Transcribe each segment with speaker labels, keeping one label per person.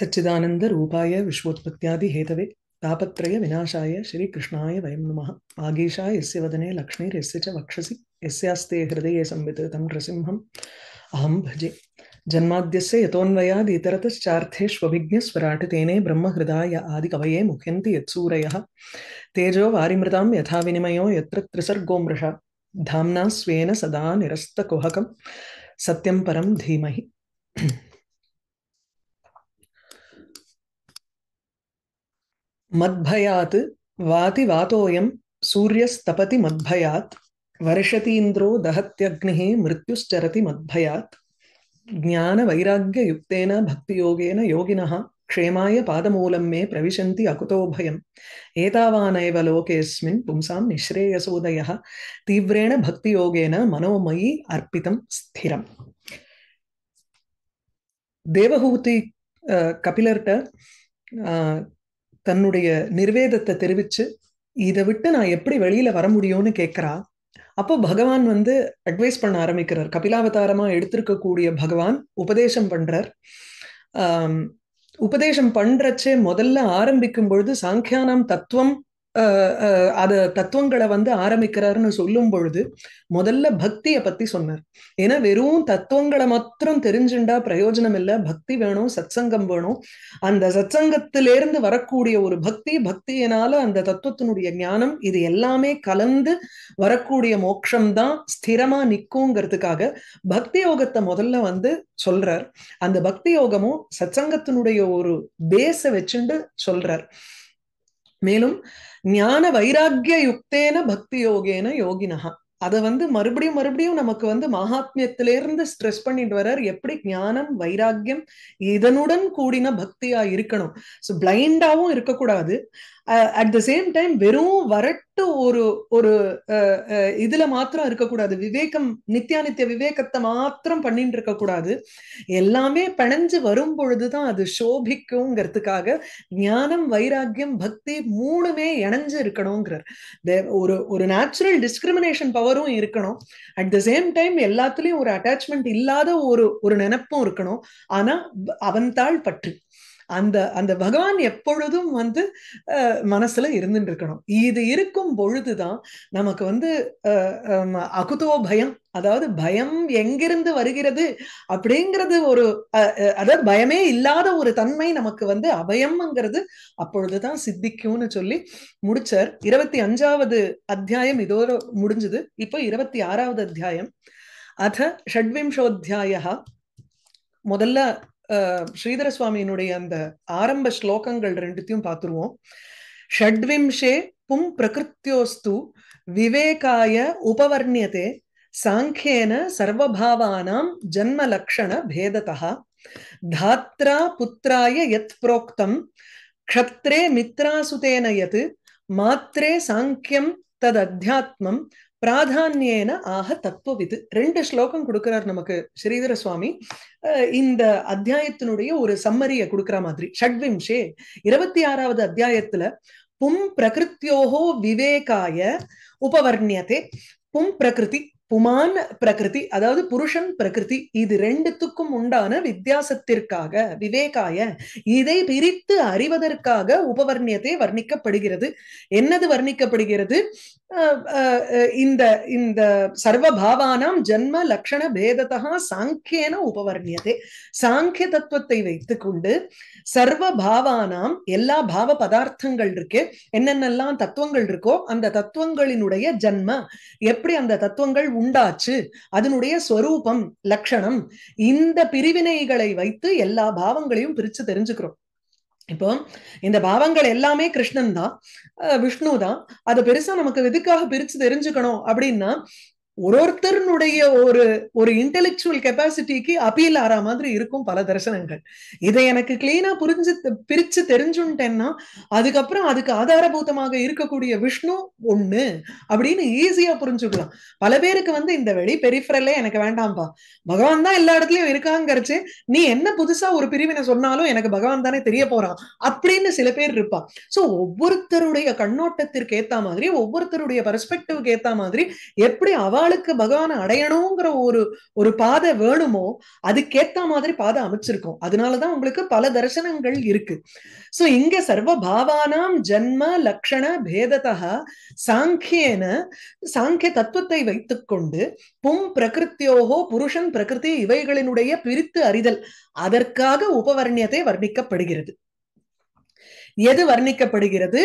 Speaker 1: सच्चिदानन्दरूपाय तापत्रय तापत्रयविनाशाय श्रीकृष्णाय वयं नमः आगीशा यस्य वदने लक्ष्मीर्यस्य च वक्षसि यस्यास्ते हृदये संवित् तं नृसिंहम् अहं भजे जन्माद्यस्य यतोऽन्वयादितरतश्चार्थेष्वभिज्ञस्वराटितेने ब्रह्महृदाय आदिकवये मुह्यन्ति यत्सूरयः तेजो वारिमृतां यथा विनिमयो यत्र त्रिसर्गो मृषा धाम्ना स्वेन सदा निरस्तकुहकं सत्यं परं धीमहि மத்பயாத் வாதி வாதோயம் சூரியஸ்தபதி மத்பயாத் வருஷதீந்திரோ தகத்யக்னி மிருத்யுஷ்டரதி மத்பயாத் ஞான வைராக்கிய யுக்தேன பக்தியோகேன யோகினஹா க்ஷேமாய பாதமூலம் மே பிரவிசந்தி அகுதோபயம் ஏதாவானைவ லோகேஸ்மின் பும்சாம் நிஸ்ரேயசோதய தீவிரேண பக்தியோகேன மனோமயி அர்ப்பிதம் ஸ்திரம் தேவஹூதி கபிலர்கிட்ட தன்னுடைய நிர்வேதத்தை தெரிவிச்சு இதை விட்டு நான் எப்படி வெளியில வர முடியும்னு கேட்கிறா அப்போ பகவான் வந்து அட்வைஸ் பண்ண ஆரம்பிக்கிறார் கபிலாவதாரமா எடுத்திருக்கக்கூடிய பகவான் உபதேசம் பண்றார் உபதேசம் பண்றச்சே முதல்ல ஆரம்பிக்கும் பொழுது சாங்கியானாம் தத்துவம் அது தத்துவங்களை வந்து ஆரம்பிக்கிறாருன்னு சொல்லும் பொழுது முதல்ல பக்தியை பத்தி சொன்னார் ஏன்னா வெறும் தத்துவங்களை மாத்திரம் தெரிஞ்சுண்டா பிரயோஜனம் இல்லை பக்தி வேணும் சத்சங்கம் வேணும் அந்த சத்சங்கத்திலேருந்து வரக்கூடிய ஒரு பக்தி பக்தியினால அந்த தத்துவத்தினுடைய ஞானம் இது எல்லாமே கலந்து வரக்கூடிய மோட்சம்தான் ஸ்திரமா நிற்குங்கிறதுக்காக பக்தி யோகத்தை முதல்ல வந்து சொல்றார் அந்த பக்தி யோகமும் சத்சங்கத்தினுடைய ஒரு பேஸை வச்சுண்டு சொல்றார் மேலும் ஞான வைராக்கிய யுக்தேன பக்தி யோகேன யோகினஹா அதை வந்து மறுபடியும் மறுபடியும் நமக்கு வந்து மகாத்மியத்திலிருந்து ஸ்ட்ரெஸ் பண்ணிட்டு வர்றார் எப்படி ஞானம் வைராக்கியம் இதனுடன் கூடின பக்தியா இருக்கணும் ஸோ பிளைண்டாவும் இருக்கக்கூடாது அட் த சேம் டைம் வெறும் வரட்டு ஒரு ஒரு இதுல மாத்திரம் இருக்கக்கூடாது விவேகம் நித்தியானித்திய விவேகத்தை மாத்திரம் பண்ணிட்டு இருக்கக்கூடாது எல்லாமே பிணைஞ்சு வரும் பொழுதுதான் அது சோபிக்குங்கிறதுக்காக ஞானம் வைராக்கியம் பக்தி மூணுமே இணைஞ்சு இருக்கணுங்கிறார் ஒரு ஒரு நேச்சுரல் டிஸ்கிரிமினேஷன் பவரும் இருக்கணும் அட் த சேம் டைம் எல்லாத்துலயும் ஒரு அட்டாச்மெண்ட் இல்லாத ஒரு ஒரு நினப்பும் இருக்கணும் ஆனா அவன் தாழ் பற்று அந்த அந்த பகவான் எப்பொழுதும் வந்து மனசுல இருந்துட்டு இருக்கணும் இது இருக்கும் பொழுதுதான் நமக்கு வந்து அகுதோ பயம் அதாவது பயம் எங்கிருந்து வருகிறது அப்படிங்கிறது ஒரு அதாவது பயமே இல்லாத ஒரு தன்மை நமக்கு வந்து அபயம்ங்கிறது அப்பொழுதுதான் சித்திக்கும்னு சொல்லி முடிச்சார் இருபத்தி அஞ்சாவது அத்தியாயம் இதோட முடிஞ்சது இப்போ இருபத்தி ஆறாவது அத்தியாயம் அத ஷட்விம்சோத்தியாய முதல்ல ஸ்ரீதர சுவாமியினுடைய அந்த ஆரம்ப ஸ்லோகங்கள் ரெண்டுத்தையும் பார்த்துருவோம் ஷட்விம்ஷே பும் பிரகிருத்தியோஸ்து விவேகாய உபவர்ணியதே சாங்கேன சர்வபாவானாம் ஜன்ம லக்ஷண பேதத்தா தாத்ரா புத்திராய யத் புரோக்தம் க்ஷத்ரே மித்ராசுதேன யத் மாத்ரே சாங்கியம் தத் அத்தியாத்மம் பிராதான்யேன ஆக தத்துவவிது ரெண்டு ஸ்லோகம் கொடுக்கிறார் நமக்கு ஸ்ரீதர சுவாமி இந்த அத்தியாயத்தினுடைய ஒரு சம்மரிய கொடுக்கிற மாதிரி ஷட்விம்ஷே இருபத்தி ஆறாவது அத்தியாயத்துல பும் பிரகிருத்தியோகோ விவேகாய உபவர்ணியதே பும் பிரகிருதி புமான் பிரகிருதி அதாவது புருஷன் பிரகிருதி இது ரெண்டுத்துக்கும் உண்டான வித்தியாசத்திற்காக விவேகாய இதை பிரித்து அறிவதற்காக உபவர்ணியத்தை வர்ணிக்கப்படுகிறது என்னது வர்ணிக்கப்படுகிறது இந்த இந்த சர்வபாவானாம் ஜென்ம லக்ஷண பேதத்தா சாங்கியன உபவர்ணியதே சாங்கிய தத்துவத்தை வைத்துக்கொண்டு சர்வ பாவானாம் எல்லா பாவ பதார்த்தங்கள் இருக்கு என்னென்னலாம் தத்துவங்கள் இருக்கோ அந்த தத்துவங்களினுடைய ஜென்ம எப்படி அந்த தத்துவங்கள் உண்டாச்சு அதனுடைய ஸ்வரூபம் லட்சணம் இந்த பிரிவினைகளை வைத்து எல்லா பாவங்களையும் பிரிச்சு தெரிஞ்சுக்கிறோம் இப்போ இந்த பாவங்கள் எல்லாமே கிருஷ்ணன் தான் விஷ்ணு தான் அதை பெருசா நமக்கு எதுக்காக பிரிச்சு தெரிஞ்சுக்கணும் அப்படின்னா ஒரு ஒருத்தருடைய ஒரு ஒரு இன்டெலெக்சுவல் கெப்பாசிட்டிக்கு அப்பீல் ஆற மாதிரி இருக்கும் பல தரிசனங்கள் இதை எனக்கு கிளீனா புரிஞ்சு பிரிச்சு தெரிஞ்சுட்டேன்னா அதுக்கப்புறம் அதுக்கு ஆதாரபூதமாக இருக்கக்கூடிய விஷ்ணு ஒண்ணு அப்படின்னு ஈஸியா புரிஞ்சுக்கலாம் பல பேருக்கு வந்து இந்த வெளி பெரிஃபரல்ல எனக்கு வேண்டாம்பா பகவான் தான் எல்லா இடத்துலயும் இருக்காங்கிறச்சு நீ என்ன புதுசா ஒரு பிரிவினை சொன்னாலும் எனக்கு பகவான் தானே தெரிய போறான் அப்படின்னு சில பேர் இருப்பா சோ ஒவ்வொருத்தருடைய கண்ணோட்டத்திற்கு ஏத்த மாதிரி ஒவ்வொருத்தருடைய பர்ஸ்பெக்டிவ்க்கு ஏத்த மாதிரி எப்படி அவா ஆளுக்கு பகவான அடையணுங்கிற ஒரு ஒரு பாதை வேணுமோ அதுக்கேத்த மாதிரி பாதை அமைச்சிருக்கோம் அதனாலதான் உங்களுக்கு பல தரிசனங்கள் இருக்கு சோ இங்க சர்வ பாவானாம் ஜென்ம லக்ஷண பேதத்தா சாங்கியன சாங்கிய தத்துவத்தை கொண்டு பும் பிரகிருத்தியோகோ புருஷன் பிரகிருதி இவைகளினுடைய பிரித்து அறிதல் அதற்காக உபவர்ணியத்தை வர்ணிக்கப்படுகிறது எது வர்ணிக்கப்படுகிறது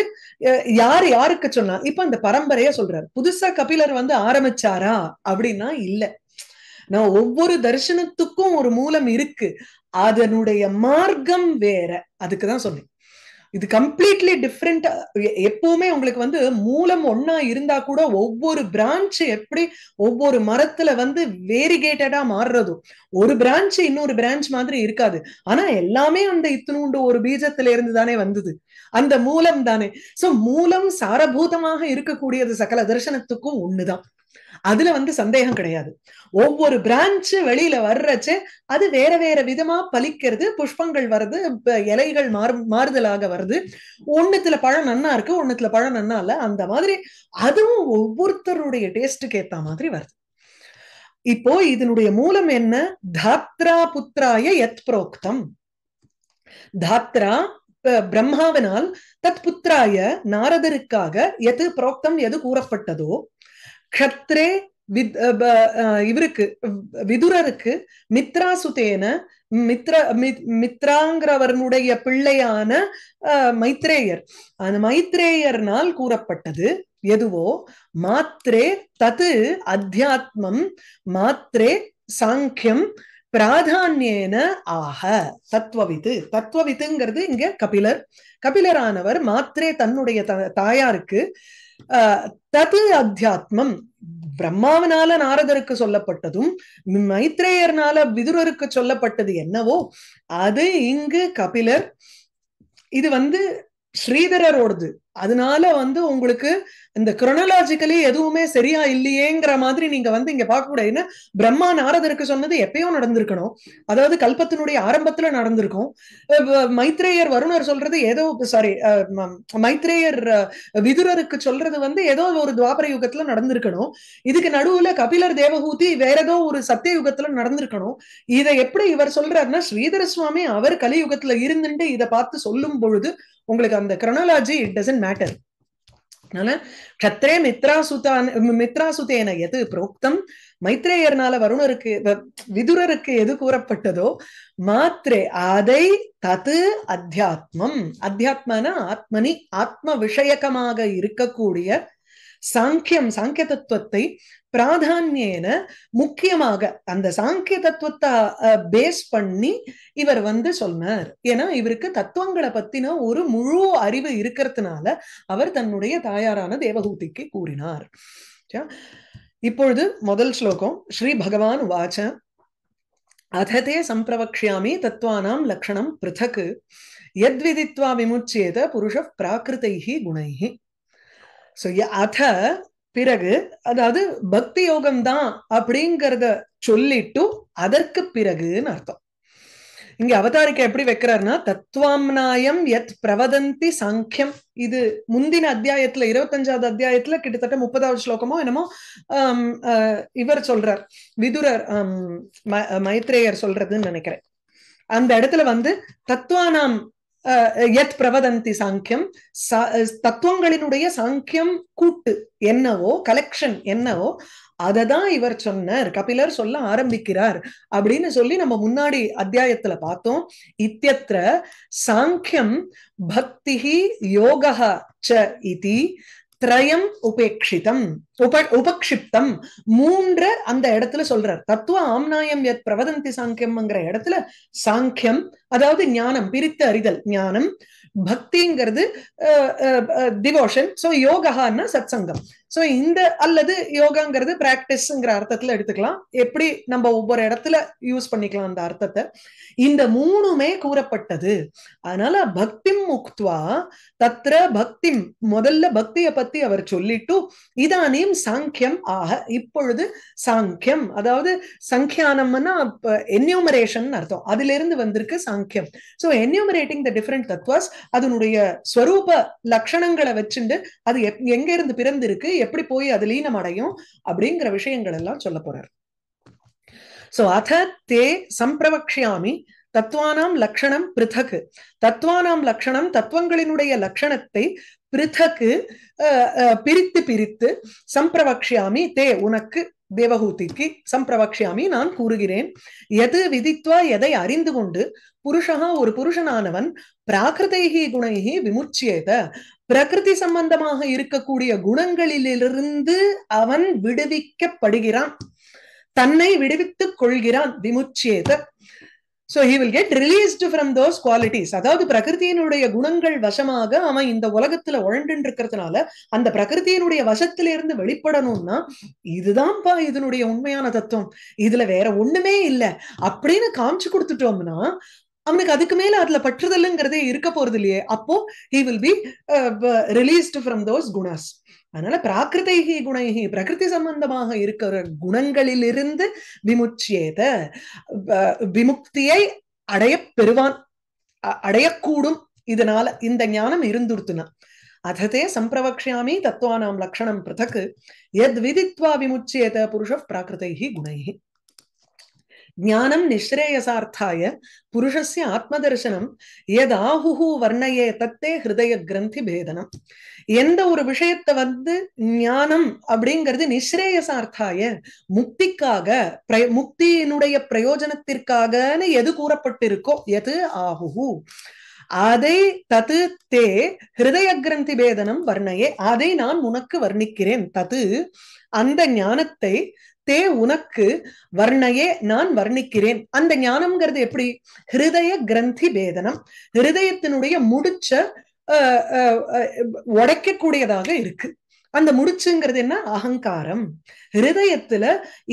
Speaker 1: யார் யாருக்கு சொன்னா இப்ப அந்த பரம்பரைய சொல்றாரு புதுசா கபிலர் வந்து ஆரம்பிச்சாரா அப்படின்னா இல்ல நான் ஒவ்வொரு தரிசனத்துக்கும் ஒரு மூலம் இருக்கு அதனுடைய மார்க்கம் வேற அதுக்குதான் சொன்னேன் இது கம்ப்ளீட்லி டிஃப்ரெண்ட் எப்பவுமே உங்களுக்கு வந்து மூலம் ஒன்னா இருந்தா கூட ஒவ்வொரு பிரான்ச் எப்படி ஒவ்வொரு மரத்துல வந்து வேரிகேட்டடா மாறுறதும் ஒரு பிரான்ச் இன்னொரு பிரான்ச் மாதிரி இருக்காது ஆனா எல்லாமே அந்த இத்தினூண்டு ஒரு பீஜத்துல இருந்து தானே வந்தது அந்த மூலம் தானே சோ மூலம் சாரபூதமாக இருக்கக்கூடியது சகல தரிசனத்துக்கும் ஒண்ணுதான் அதுல வந்து சந்தேகம் கிடையாது ஒவ்வொரு பிரான்ச்சு வெளியில வர்றச்சு அது வேற வேற விதமா பலிக்கிறது புஷ்பங்கள் வருது இலைகள் மாறு மாறுதலாக வருது ஒண்ணுத்துல பழம் நன்னா இருக்கு ஒண்ணுத்துல பழம் நன்னா இல்ல அந்த மாதிரி அதுவும் ஒவ்வொருத்தருடைய டேஸ்ட்டுக்கு ஏத்த மாதிரி வருது இப்போ இதனுடைய மூலம் என்ன தாத்ரா புத்திராய எத் புரோக்தம் தாத்ரா பிரம்மாவினால் தத் புத்திராய நாரதருக்காக எது புரோக்தம் எது கூறப்பட்டதோ கத்ரே இவருக்கு விதுரருக்கு மித்ராசுதேன மித்ர மித்ராங்கிறவனுடைய பிள்ளையான மைத்ரேயர் அந்த மைத்ரேயர்னால் கூறப்பட்டது எதுவோ மாத்ரே தது அத்தியாத்மம் மாத்ரே சாங்கியம் பிராதான்யேன ஆக தத்துவவித்து தத்துவவித்துங்கிறது இங்க கபிலர் கபிலரானவர் மாத்திரே தன்னுடைய தாயாருக்கு தது அத்தியாத்மம் பிரம்மாவனால நாரதருக்கு சொல்லப்பட்டதும் மைத்ரேயர்னால விதுரருக்கு சொல்லப்பட்டது என்னவோ அது இங்கு கபிலர் இது வந்து ஸ்ரீதரரோடது அதனால வந்து உங்களுக்கு இந்த குரோனலாஜிக்கலி எதுவுமே சரியா இல்லையேங்கிற மாதிரி நீங்க வந்து இங்க பார்க்க கூடாதுன்னு பிரம்மா நாரதருக்கு சொன்னது எப்பயோ நடந்திருக்கணும் அதாவது கல்பத்தினுடைய ஆரம்பத்துல நடந்திருக்கும் மைத்ரேயர் வருணர் சொல்றது ஏதோ சாரி மைத்ரேயர் விதுரருக்கு சொல்றது வந்து ஏதோ ஒரு துவாபர யுகத்துல நடந்திருக்கணும் இதுக்கு நடுவுல கபிலர் தேவகூதி வேற ஏதோ ஒரு சத்திய யுகத்துல நடந்திருக்கணும் இதை எப்படி இவர் சொல்றாருன்னா ஸ்ரீதர சுவாமி அவர் கலியுகத்துல இருந்துட்டு இதை பார்த்து சொல்லும் பொழுது உங்களுக்கு அந்த கிரனாலஜி இட் டசன்ட் மேட்டர் அதனால க்ஷத்ரே மித்ராசுதான் மித்ராசுதேன எது புரோக்தம் மைத்ரேயர்னால வருணருக்கு விதுரருக்கு எது கூறப்பட்டதோ மாத்ரே அதை தத்து அத்தியாத்மம் அத்தியாத்மனா ஆத்மனி ஆத்ம விஷயகமாக இருக்கக்கூடிய சாங்கியம் சாங்கிய தத்துவத்தை பிராதான்யன முக்கியமாக அந்த சாங்கிய தத்துவத்தை பேஸ் பண்ணி இவர் வந்து சொன்னார் ஏன்னா இவருக்கு தத்துவங்களை பத்தின ஒரு முழு அறிவு இருக்கிறதுனால அவர் தன்னுடைய தாயாரான தேவகூதிக்கு கூறினார் இப்பொழுது முதல் ஸ்லோகம் ஸ்ரீ பகவான் வாச்ச அததே சம்பிரவக்ஷாமி தத்வானாம் லக்ஷணம் பிருதக் எத்விதித்வா விமுச்சியேத புருஷ பிராகிருத்தை குணைஹி சோ அத பிறகு அதாவது பக்தி யோகம் தான் அப்படிங்கறத சொல்லிட்டு அதற்கு பிறகுன்னு அர்த்தம் இங்க அவதாரிக்கை எப்படி வைக்கிறாருன்னா தத்துவாம்னாயம் எத் பிரவதந்தி சாங்கியம் இது முந்தின அத்தியாயத்துல இருபத்தஞ்சாவது அத்தியாயத்துல கிட்டத்தட்ட முப்பதாவது ஸ்லோகமோ என்னமோ இவர் சொல்றார் விதுரர் மைத்ரேயர் சொல்றதுன்னு நினைக்கிறேன் அந்த இடத்துல வந்து தத்துவானாம் எத் பிரவதந்தி சாங்கியம் தத்துவங்களினுடைய சாங்கியம் கூட்டு என்னவோ கலெக்ஷன் என்னவோ அததான் இவர் சொன்னார் கபிலர் சொல்ல ஆரம்பிக்கிறார் அப்படின்னு சொல்லி நம்ம முன்னாடி அத்தியாயத்துல பார்த்தோம் இத்தியத்திர சாங்கியம் பக்தி யோகா ச இதி திரயம் உபேட்சிதம் உப உபக்ஷிப்தம் மூன்று அந்த இடத்துல சொல்றார் தத்துவ ஆம்னாயம் எத் பிரவதந்தி சாங்கியம்ங்கிற இடத்துல சாங்கியம் அதாவது ஞானம் பிரித்து அறிதல் ஞானம் பக்திங்கிறது டிவோஷன் சோ யோகான்னா சத்சங்கம் சோ இந்த அல்லது யோகாங்கிறது பிராக்டிஸ்ங்கிற அர்த்தத்துல எடுத்துக்கலாம் எப்படி நம்ம ஒவ்வொரு இடத்துல யூஸ் பண்ணிக்கலாம் அந்த அர்த்தத்தை இந்த மூணுமே கூறப்பட்டது அதனால பக்தி முக்துவா தத்ர பக்தி முதல்ல பக்திய பத்தி அவர் சொல்லிட்டு இதானியும் சாங்கியம் ஆக இப்பொழுது சாங்கியம் அதாவது சங்கியானம்னா என்யூமரேஷன் அர்த்தம் அதுல இருந்து வந்திருக்கு சாங்கியம் சோ என்யூமரேட்டிங் த டிஃபரெண்ட் தத்வாஸ் அதனுடைய ஸ்வரூப லட்சணங்களை வச்சுட்டு அது எங்க இருந்து பிறந்திருக்கு எப்படி போய் அது லீனம் அடையும் அப்படிங்கிற விஷயங்கள் எல்லாம் சொல்ல போறார் சோ அத தே சம்பிரவக்ஷாமி தத்வானாம் லக்ஷணம் பிருதகு தத்வானாம் லக்ஷணம் தத்துவங்களினுடைய லட்சணத்தை பிருத்தகு பிரித்து பிரித்து சம்பிரவக்ஷாமி தே உனக்கு தேவஹூதிக்கு சம்பிரவக்ஷாமி நான் கூறுகிறேன் எது விதித்வா எதை அறிந்து கொண்டு புருஷா ஒரு புருஷனானவன் பிராகிருதைகி குணைகி விமுச்சியேத பிரகிருதி சம்பந்தமாக இருக்கக்கூடிய குணங்களிலிருந்து அவன் விடுவிக்கப்படுகிறான் தன்னை விடுவித்துக் கொள்கிறான் விமுச்சியேத so he will get released from those qualities அதாவது பிரகிருத்தியினுடைய குணங்கள் வசமாக அவன் இந்த உலகத்துல உழண்டு இருக்கிறதுனால அந்த பிரகிருத்தியினுடைய வசத்துல இருந்து வெளிப்படணும்னா இதுதான்ப்பா இதனுடைய உண்மையான தத்துவம் இதுல வேற ஒண்ணுமே இல்லை அப்படின்னு காமிச்சு கொடுத்துட்டோம்னா அவனுக்கு அதுக்கு மேல அதுல பற்றுதல்ங்கிறதே இருக்க போறது இல்லையே அப்போ he will be released from those குணாஸ் அதனால பிராகிருதைகி குணைகி பிரகிருதி சம்பந்தமாக இருக்கிற குணங்களிலிருந்து விமுச்சியேத விமுக்தியை அடைய பெறுவான் அடையக்கூடும் இதனால இந்த ஞானம் இருந்துடுத்துனா அததே சம்பிரவக்ஷாமி தத்துவானாம் லக்ஷணம் பிரதக்கு எத் விதித்வா விமுச்சியேத புருஷ பிராகிருதைகி குணைகி ஞானம் நிஸ்ரேயசார்த்தாய புருஷஸ்ய ஆத்மதர்சனம் எதாஹு வர்ணையே தத்தே ஹிருதய கிரந்தி பேதனம் எந்த ஒரு விஷயத்தை வந்து ஞானம் அப்படிங்கிறது நிஸ்ரேயசார்த்தாய முக்திக்காக பிர முக்தியினுடைய பிரயோஜனத்திற்காகனு எது கூறப்பட்டிருக்கோ எது ஆஹு அதை தத்து தே ஹிருதய கிரந்தி பேதனம் வர்ணையே அதை நான் உனக்கு வர்ணிக்கிறேன் தது அந்த ஞானத்தை தே உனக்கு வர்ணையே நான் வர்ணிக்கிறேன் அந்த ஞானம்ங்கிறது எப்படி ஹிருதய கிரந்தி பேதனம் ஹிருதயத்தினுடைய முடிச்ச உடைக்கக்கூடியதாக இருக்கு அந்த முடிச்சுங்கிறது என்ன அகங்காரம் ஹிருதயத்துல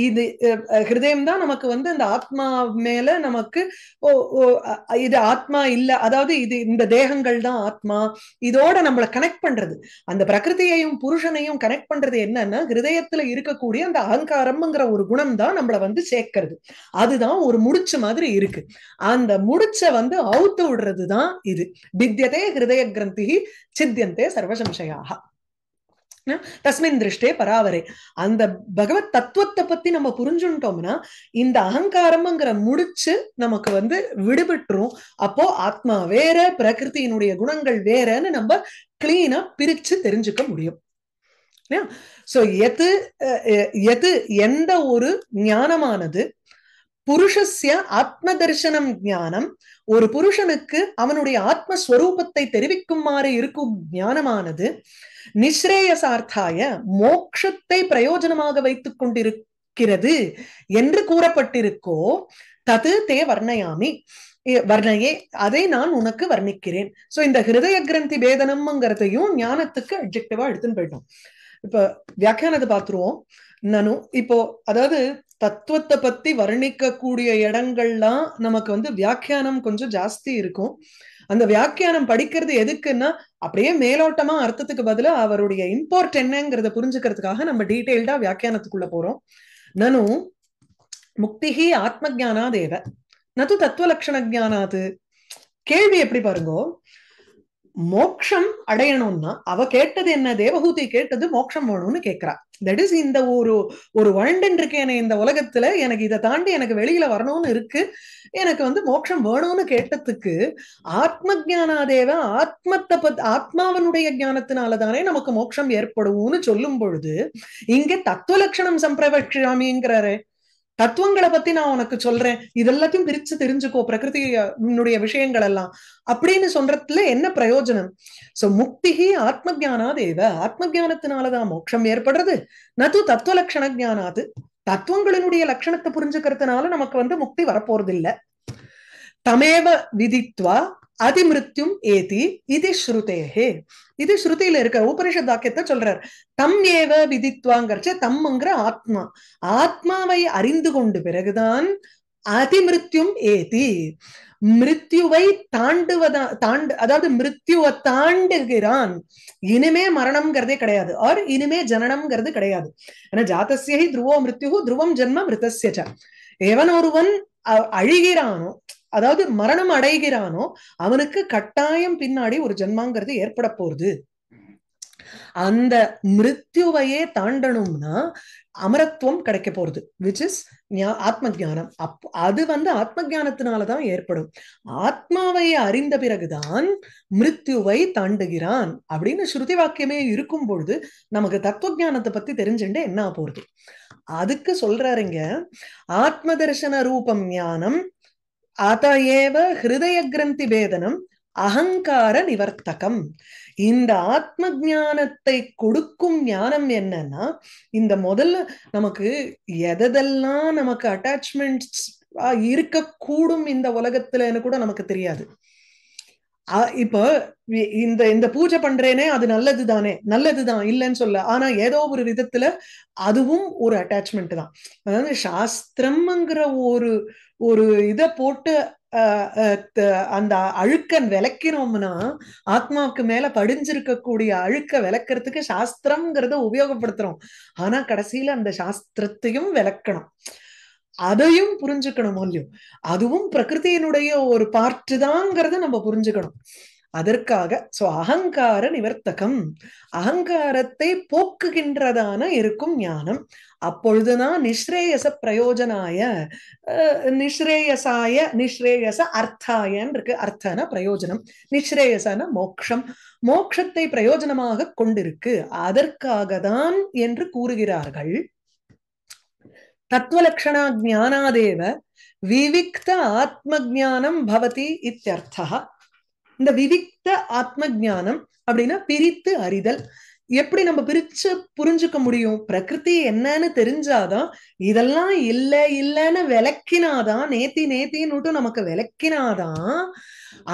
Speaker 1: இது ஹிருதயம் தான் நமக்கு வந்து அந்த ஆத்மா மேல நமக்கு ஓ இது ஆத்மா இல்ல அதாவது இது இந்த தேகங்கள் தான் ஆத்மா இதோட நம்மளை கனெக்ட் பண்றது அந்த பிரகிருதியையும் புருஷனையும் கனெக்ட் பண்றது என்னன்னா ஹிருதயத்துல இருக்கக்கூடிய அந்த அகங்காரம்ங்கிற ஒரு குணம் தான் நம்மளை வந்து சேர்க்கறது அதுதான் ஒரு முடிச்சு மாதிரி இருக்கு அந்த முடிச்ச வந்து அவுத்து விடுறது தான் இது பித்தியதே ஹிருதய கிரந்தி சித்தியந்தே சர்வசம்சயாக தஸ்மின் திருஷ்டே பராவரே அந்த பகவத் தத்துவத்தை பத்தி நம்ம புரிஞ்சுட்டோம்னா இந்த அகங்காரம்ங்கிற முடிச்சு நமக்கு வந்து விடுபட்டுரும் அப்போ ஆத்மா வேற பிரகிருத்தியினுடைய குணங்கள் வேறன்னு நம்ம கிளீனா பிரிச்சு தெரிஞ்சுக்க முடியும் சோ எது எது எந்த ஒரு ஞானமானது புருஷஸ்ய ஆத்ம தரிசனம் ஞானம் ஒரு புருஷனுக்கு அவனுடைய ஆத்மஸ்வரூபத்தை தெரிவிக்குமாறு இருக்கும் ஞானமானது நிஸ்ரேயசார்த்தாய மோக்ஷத்தை பிரயோஜனமாக வைத்துக் கொண்டிருக்கிறது என்று கூறப்பட்டிருக்கோ தது தே வர்ணயாமி வர்ணையே அதை நான் உனக்கு வர்ணிக்கிறேன் சோ இந்த ஹிருதய கிரந்தி பேதனம்ங்கிறதையும் ஞானத்துக்கு அப்ஜெக்டிவா எடுத்துன்னு போயிட்டோம் இப்ப வியாக்கியானத்தை பாத்துருவோம் நனு இப்போ அதாவது தத்துவத்தை பத்தி வர்ணிக்கக்கூடிய இடங்கள்லாம் நமக்கு வந்து வியாக்கியானம் கொஞ்சம் ஜாஸ்தி இருக்கும் அந்த வியாக்கியானம் படிக்கிறது எதுக்குன்னா அப்படியே மேலோட்டமா அர்த்தத்துக்கு பதிலா அவருடைய இம்போர்ட் என்னங்கிறத புரிஞ்சுக்கிறதுக்காக நம்ம டீட்டெயில்டா வியாக்கியானத்துக்குள்ள போறோம் நனு முக்திஹி ஆத்ம ஜானாதேவ நது தத்துவ லட்சண ஜானாது கேள்வி எப்படி பாருங்கோ மோக்ஷம் அடையணும்னா அவ கேட்டது என்ன தேவகூதி கேட்டது மோக்ஷம் வேணும்னு கேட்கிறா தட் இஸ் இந்த ஒரு ஒரு இருக்கு இருக்கேன் இந்த உலகத்துல எனக்கு இதை தாண்டி எனக்கு வெளியில வரணும்னு இருக்கு எனக்கு வந்து மோட்சம் வேணும்னு கேட்டதுக்கு ஆத்ம ஜானாதேவ ஆத்மத்தை பத் ஆத்மாவனுடைய ஜானத்தினால தானே நமக்கு மோட்சம் ஏற்படும்னு சொல்லும் பொழுது இங்க தத்துவ லட்சணம் சம்பிரபட்சாமிங்கிறாரு தத்துவங்களை பத்தி நான் உனக்கு சொல்றேன் இதெல்லாத்தையும் பிரிச்சு தெரிஞ்சுக்கோ பிரகிருதி விஷயங்கள் எல்லாம் அப்படின்னு சொல்றதுல என்ன பிரயோஜனம் சோ முக்தி ஆத்ம தேவ ஆத்ம ஜானத்தினாலதான் மோட்சம் ஏற்படுறது நது தத்துவ லட்சண ஜானாது தத்துவங்களினுடைய லட்சணத்தை புரிஞ்சுக்கிறதுனால நமக்கு வந்து முக்தி வரப்போறது இல்ல தமேவ விதித்வா அதிமிருத்தும் ஏதி இது ஸ்ருதேஹே இது ஸ்ருதியில இருக்க வாக்கியத்தை சொல்றார் தம் ஏவ விதித்வாங்கிறச்ச தம்ங்கிற ஆத்மா ஆத்மாவை அறிந்து கொண்டு பிறகுதான் அதிமிருத்தியும் ஏதி மிருத்யுவை தாண்டுவதா தாண்டு அதாவது மிருத்யுவை தாண்டுகிறான் இனிமே மரணம்ங்கிறதே கிடையாது ஆர் இனிமே ஜனனம்ங்கிறது கிடையாது ஏன்னா ஜாத்தசியை துருவோ மிருத்யு துருவம் ஜென்ம மிருதசியச்ச எவன் ஒருவன் அழிகிறானோ அதாவது மரணம் அடைகிறானோ அவனுக்கு கட்டாயம் பின்னாடி ஒரு ஜென்மாங்கிறது ஏற்பட போறது அந்த மிருத்யுவையே தாண்டணும்னா அமரத்துவம் கிடைக்க போறது விச் இஸ் ஆத்ம ஜானம் அப் அது வந்து ஆத்ம ஜானத்தினாலதான் ஏற்படும் ஆத்மாவை அறிந்த பிறகுதான் மிருத்யுவை தாண்டுகிறான் அப்படின்னு ஸ்ருதி வாக்கியமே இருக்கும் பொழுது நமக்கு தத்துவ ஜானத்தை பத்தி தெரிஞ்சுட்டு என்ன போறது அதுக்கு சொல்றாருங்க ஆத்ம தரிசன ரூபம் ஞானம் அத ஏவ ஹிருதய கிரந்தி வேதனம் அகங்கார நிவர்த்தகம் இந்த ஆத்ம ஞானத்தை கொடுக்கும் ஞானம் என்னன்னா இந்த முதல்ல நமக்கு எதெல்லாம் நமக்கு அட்டாச்மெண்ட்ஸ் இருக்கக்கூடும் இந்த உலகத்துலன்னு கூட நமக்கு தெரியாது இப்போ இந்த இந்த பூஜை பண்றேனே அது நல்லது தானே நல்லது தான் இல்லைன்னு சொல்ல ஆனா ஏதோ ஒரு விதத்துல அதுவும் ஒரு அட்டாச்மெண்ட் தான் அதாவது சாஸ்திரம்ங்கிற ஒரு ஒரு இதை போட்டு அந்த அழுக்கன் விளக்கினோம்னா ஆத்மாவுக்கு மேல படிஞ்சிருக்கக்கூடிய அழுக்க விளக்குறதுக்கு சாஸ்திரம்ங்கிறத உபயோகப்படுத்துறோம் ஆனா கடைசியில அந்த சாஸ்திரத்தையும் விளக்கணும் அதையும் புரிஞ்சுக்கணும் இல்லையோ அதுவும் பிரகிருதியினுடைய ஒரு பார்ட்டு தாங்கிறத நம்ம புரிஞ்சுக்கணும் அதற்காக சோ அகங்கார நிவர்த்தகம் அகங்காரத்தை போக்குகின்றதான இருக்கும் ஞானம் அப்பொழுதுதான் நிஸ்ரேயச பிரயோஜனாய நிஸ்ரேயசாய நிஸ்ரேயச அர்த்தாயன் இருக்கு அர்த்தன பிரயோஜனம் நிஸ்ரேயசன மோக்ஷம் மோக்ஷத்தை பிரயோஜனமாக கொண்டிருக்கு அதற்காக தான் என்று கூறுகிறார்கள் தத்துவலக்ஷணா ஜானாதேவ விவிக்த ஆத்ம ஜானம் பவதி இத்தியர்த்தா இந்த விவிக்த ஆத்ம ஜானம் அப்படின்னா பிரித்து அறிதல் எப்படி நம்ம பிரிச்சு புரிஞ்சுக்க முடியும் பிரகிருதி என்னன்னு தெரிஞ்சாதான் இதெல்லாம் இல்ல இல்லைன்னு விளக்கினாதான் நேத்தி நேத்தின்னுட்டு நமக்கு விளக்கினாதான்